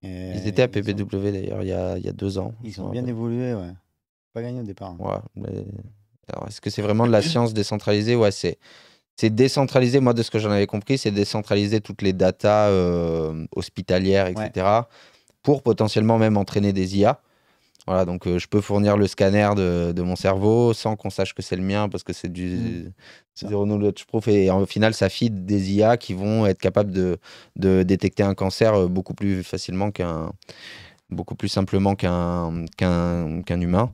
ils étaient à PPW d'ailleurs, il, il, y a deux ans. Ils ont bien évolué, ouais. Pas gagné au départ. Hein. Ouais, Alors, est-ce que c'est vraiment de la science décentralisée Ouais, c'est. C'est décentralisé, moi de ce que j'en avais compris, c'est décentraliser toutes les datas euh, hospitalières, etc., pour potentiellement même entraîner des IA. Voilà, donc euh, je peux fournir le scanner de, de mon cerveau sans qu'on sache que c'est le mien parce que c'est du mmh. zero knowledge proof. Et au final, ça feed des IA qui vont être capables de, de détecter un cancer euh, beaucoup plus facilement qu'un, beaucoup plus simplement qu'un qu'un humain.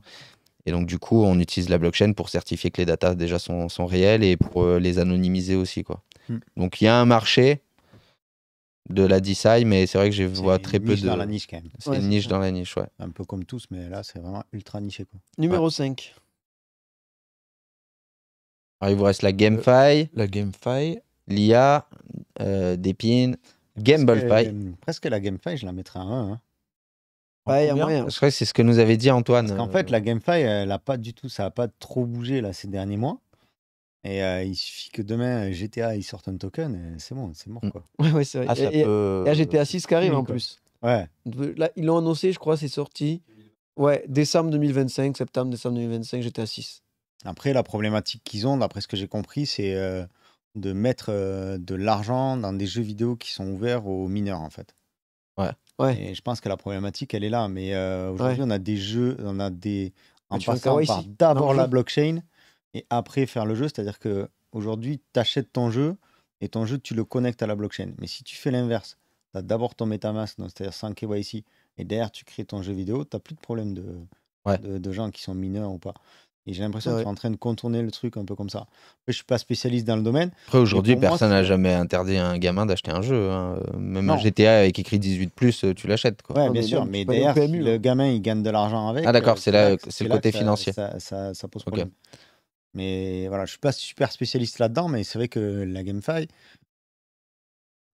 Et donc, du coup, on utilise la blockchain pour certifier que les datas déjà sont, sont réelles et pour euh, les anonymiser aussi. Quoi. Mmh. Donc, il y a un marché, de la DSI, mais c'est vrai que je vois très peu de. C'est niche dans la niche quand même. C'est une niche dans la niche, ouais. Un peu comme tous, mais là, c'est vraiment ultra niché. Quoi. Numéro 5. il vous reste la euh, GameFi. la GameFi. L'IA, euh, pins, GambleFi. Euh, presque la GameFi, je la mettrais à 1. je crois que c'est ce que nous avait dit Antoine. Parce fait, euh, la GameFi, elle a pas du tout, ça n'a pas trop bougé là, ces derniers mois. Et il suffit que demain GTA il sorte un token, c'est bon, c'est mort mmh. quoi. Ouais, ouais c'est vrai. Ah, et, GTA 6 qui arrive en plus. Ouais. Là, ils l'ont annoncé, je crois, c'est sorti. Ouais, décembre 2025, septembre, décembre 2025, GTA 6. Après, la problématique qu'ils ont, d'après ce que j'ai compris, c'est de mettre de l'argent dans des jeux vidéo qui sont ouverts aux mineurs en fait. Ouais. ouais. Et je pense que la problématique, elle est là. Mais aujourd'hui, on a des jeux, on a des. En passant par d'abord la blockchain et après faire le jeu. C'est-à-dire que aujourd'hui, tu achètes ton jeu et ton jeu, tu le connectes à la blockchain. Mais si tu fais l'inverse, tu as d'abord ton MetaMask, c'est-à-dire sans KYC, et derrière, tu crées ton jeu vidéo, tu n'as plus de problème de, de, gens qui sont mineurs ou pas. Et j'ai l'impression que tu es en train de contourner le truc un peu comme ça. Je ne suis pas spécialiste dans le domaine. Après, aujourd'hui, personne n'a jamais interdit à un gamin d'acheter un jeu. Hein. Même un GTA avec écrit 18, euh, tu l'achètes. Oui, ah, bien sûr. mais derrière, le hein. gamin, il gagne de l'argent avec. Ah, d'accord, euh, c'est, le côté financier. Ça, pose problème. Mais voilà, je suis pas super spécialiste là-dedans, mais c'est vrai que la GameFi,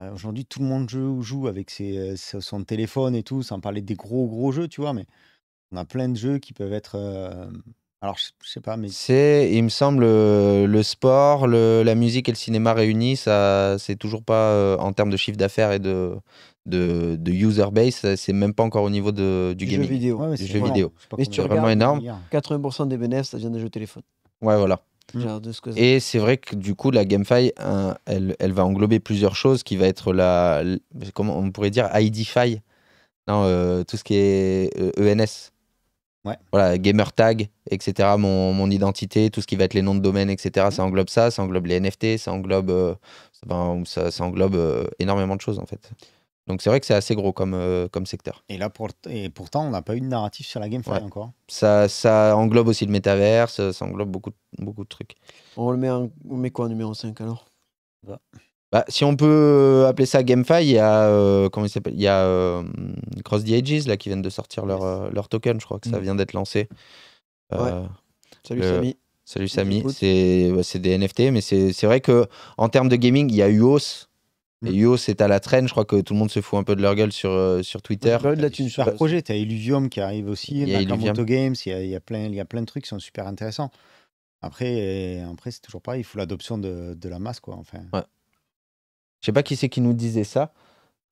bah, aujourd'hui, tout le monde joue, joue avec ses, euh, son téléphone et tout, sans parler des gros, gros jeux, tu vois, mais on a plein de jeux qui peuvent être. Euh, alors, je, sais pas, mais. C'est, il me semble, euh, le sport, le, la musique et le cinéma réunis, ça, c'est toujours pas en termes de chiffre d'affaires et de, de, user base, c'est même pas encore au niveau de, du, gaming. Jeu vidéo. Ouais, mais du vidéo. mais c'est vraiment énorme. 80% des bénéfices, ça vient des jeux téléphones. Ouais, voilà. Et c'est vrai que du coup, la GameFi, hein, elle, va englober plusieurs choses qui va être la, comment on pourrait dire, IDFi, non, euh, tout ce qui est ENS. Euh, e voilà, gamer tag, etc., mon, identité, tout ce qui va être les noms de domaine, etc., ça englobe ça, ça englobe les NFT, ça englobe, euh, ça, ça, englobe énormément de choses en fait. Donc c'est vrai que c'est assez gros comme, euh, comme secteur. Et là, pour, et pourtant, on n'a pas eu de narratif sur la GameFi encore. Ça, ça englobe aussi le métaverse, ça englobe beaucoup, beaucoup de trucs. On le met, on met quoi numéro 5 alors bah. bah. Si on peut euh, appeler ça GameFi, il y a, euh, comment il s'appelle il y a Cross the Ages là, qui viennent de sortir leur, leur token, je crois que ça mm. vient d'être lancé. Salut Samy. Salut Samy, c'est des NFT, mais c'est vrai que en termes de gaming, il y a eu hausse Mm. Yo, c'est à la traîne. Je crois que tout le monde se fout un peu de leur gueule sur, euh, sur Twitter. Bah, là, tu super projet. Tu as Illuvium qui arrive aussi. Il y a Games. Il y a, plein, il y a plein de trucs qui sont super intéressants. Après, euh, après c'est toujours pareil. Il faut l'adoption de, de, la masse. quoi. Enfin. Je sais pas qui c'est qui nous disait ça.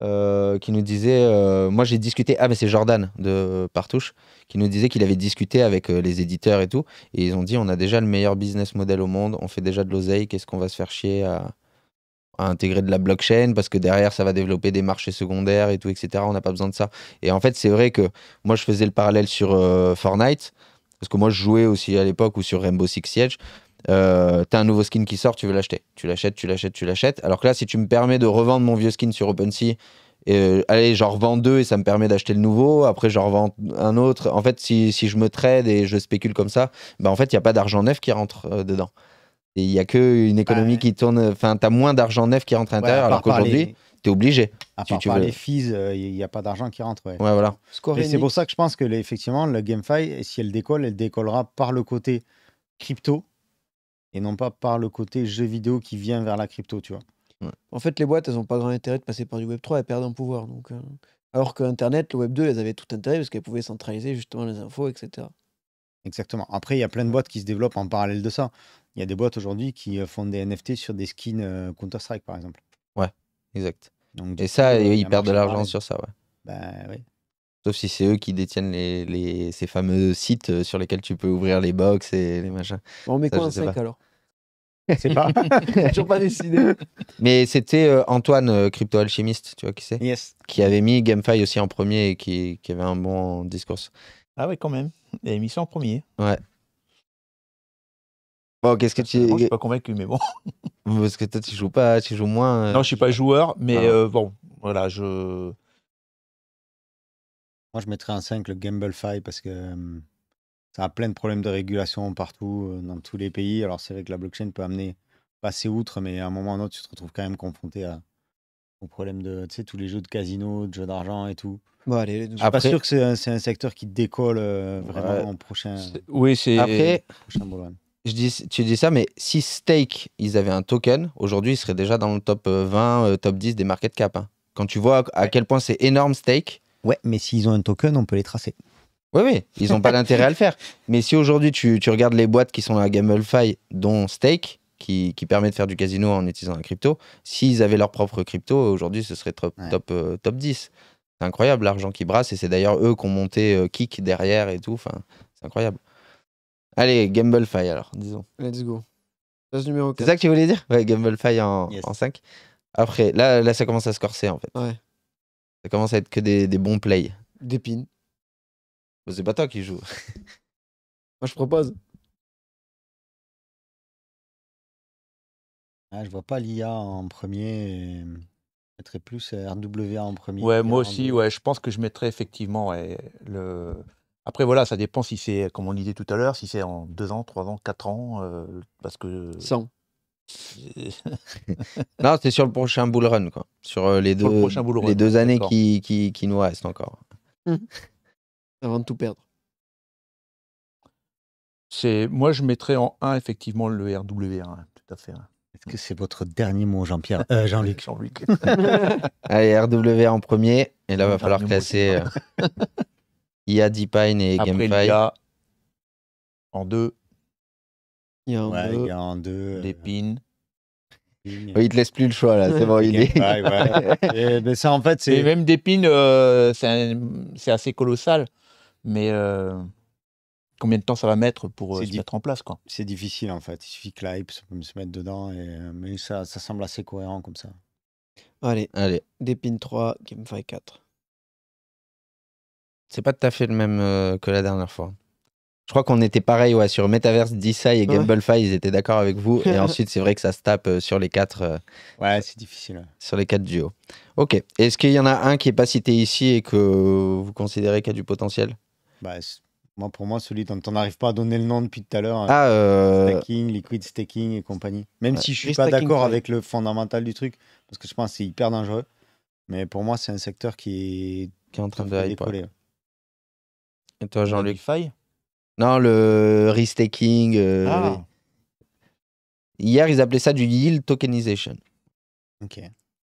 Euh, qui nous disait, moi j'ai discuté, ah mais c'est Jordan de Partouche, qui nous disait qu'il avait discuté avec les éditeurs et tout, et ils ont dit on a déjà le meilleur business model au monde, on fait déjà de l'oseille, qu'est-ce qu'on va se faire chier à, à intégrer de la blockchain parce que derrière ça va développer des marchés secondaires et tout etc on n'a pas besoin de ça et en fait c'est vrai que moi je faisais le parallèle sur euh, Fortnite parce que moi je jouais aussi à l'époque ou sur Rainbow Six Siege euh, t'as un nouveau skin qui sort tu veux l'acheter tu l'achètes tu l'achètes tu l'achètes alors que là si tu me permets de revendre mon vieux skin sur OpenSea et euh, allez, j'en revends deux et ça me permet d'acheter le nouveau. Après, j'en revends un autre. En fait, si, je me trade et je spécule comme ça, bah, en fait, il n'y a pas d'argent neuf qui rentre dedans. Il n'y a qu'une bah, économie qui tourne. Enfin, tu as moins d'argent neuf qui rentre à l'intérieur, alors qu'aujourd'hui, tu es obligé. À part, tu les fees, il euh, n'y a pas d'argent qui rentre. Ouais, voilà. c'est pour ça que je pense que, effectivement, le GameFi, si elle décolle, elle décollera par le côté crypto et non pas par le côté jeu vidéo qui vient vers la crypto, tu vois. En fait, les boîtes, elles n'ont pas grand intérêt de passer par du Web3, elles perdent en pouvoir. Donc, euh, Alors qu'Internet, le Web2, elles avaient tout intérêt parce qu'elles pouvaient centraliser justement les infos, etc. Exactement. Après, il y a plein de boîtes qui se développent en parallèle de ça. Il y a des boîtes aujourd'hui qui font des NFT sur des skins Counter-Strike, par exemple. Ouais, exact. Donc, et ça, euh, ils perdent de l'argent sur ça, ouais. Bah oui. Sauf si c'est eux qui détiennent les, les, ces fameux sites sur lesquels tu peux ouvrir les box et les machins. On met quoi en 5 alors c'est pas. Toujours pas décidé. Mais c'était Antoine, crypto-alchimiste, tu vois qui c'est Yes. Qui avait mis GameFi aussi en premier et qui, qui avait un bon discours. Ah ouais, quand même. Il avait mis ça en premier. Ouais. Bon, qu'est-ce que tu. es je suis pas convaincu, mais bon. Parce que toi, tu joues pas, tu joues moins. Euh, non, je suis pas joueur, mais euh, bon, voilà, je. Moi, je mettrais un 5, le Gamble Gamblefy, parce que euh, ça a plein de problèmes de régulation partout, dans tous les pays. Alors, c'est vrai que la blockchain peut amener, passer outre, mais à un moment ou à un autre, tu te retrouves quand même confronté à, au problème de, tu sais, tous les jeux de casino, de jeux d'argent et tout. Bon, allez, je suis pas sûr que c'est un, un, secteur qui décolle vraiment en prochain. Oui, c'est. Après. Prochain je dis, tu dis ça, mais si Stake, ils avaient un token, aujourd'hui, ils seraient déjà dans le top 20, euh, euh, top 10 des market cap. Hein. Quand tu vois à quel point c'est énorme Stake. Ouais, mais s'ils ont un token, on peut les tracer. Oui, oui, ils n'ont pas d'intérêt à le faire. Mais si aujourd'hui, tu, regardes les boîtes qui sont à GameFi, dont Stake, qui, permet de faire du casino en utilisant la crypto, s'ils avaient leur propre crypto, aujourd'hui, ce serait top, euh, top, 10. C'est incroyable l'argent qui brasse et c'est d'ailleurs eux qui ont monté Kik derrière et tout. c'est incroyable. Allez, Gamblefy alors, disons. Let's go. numéro C'est ça que tu voulais dire Ouais, Gamblefy en, en 5. Après, là, là, ça commence à se corser en fait. Ouais. Ça commence à être que des, des bons plays. Des pins. c'est pas toi qui joue. Moi, je propose. Ah, je vois pas l'IA en premier. Je mettrais plus RWA en premier. Ouais, moi aussi, ouais, je pense que je mettrais effectivement le, après, voilà, ça dépend si c'est, comme on disait tout à l'heure, si c'est en deux ans, trois ans, quatre ans, euh, parce que... 100. non, c'est sur le prochain bull run, quoi. Sur euh, les, deux, les deux années qui, qui, qui, nous restent encore. Mmh. Avant de tout perdre. C'est, moi, je mettrais en 1, effectivement, le RWA, tout à fait. Est-ce que c'est votre dernier mot, Jean-Pierre euh, Jean-Luc. Jean-Luc. Allez, RWA en premier, et là, il va falloir classer... Il a Deepine et Après, en deux. Il y a en deux. Il y a en deux. Euh, les pins. Oh, te laisse plus le choix là, c'est bon, il est. ça en fait, c'est même des pins, euh, c'est assez colossal, mais euh, combien de temps ça va mettre pour se mettre en place C'est difficile en fait, il suffit que l'hype se mettre dedans, et, mais ça, ça semble assez cohérent comme ça. Allez, allez, des pins 3, GameFi 4. C'est pas tout à fait le même euh, que la dernière fois. Je crois qu'on était pareil ouais, sur Metaverse, DeSci et GambleFi. ils étaient d'accord avec vous. Et ensuite, c'est vrai que ça se tape euh, sur les quatre. Euh, ouais, c'est difficile. sur les quatre duos. Ok. Est-ce qu'il y en a un qui n'est pas cité ici et que vous considérez qu'il a du potentiel bah, moi, pour moi, celui dont on n'arrive pas à donner le nom depuis tout à l'heure, Ah, staking, liquid staking et compagnie. Même si je ne suis pas d'accord avec le fondamental du truc, parce que je pense que c'est hyper dangereux. Mais pour moi, c'est un secteur qui est en train de décoller. Et toi, Jean-Luc Fay Non, le risk taking. Euh, ah. Hier, ils appelaient ça du yield tokenization. Ok.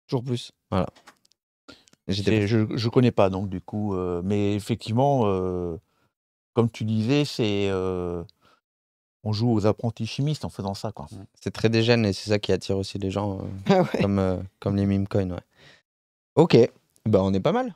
Toujours plus. Voilà. Je ne connais pas, donc, du coup. Euh, mais effectivement, euh, comme tu disais, c'est. on joue aux apprentis chimistes en faisant ça. quoi. Mm. C'est très dégène et c'est ça qui attire aussi les gens, ah comme, comme les meme coins. Ouais. Ok, ben, on est pas mal.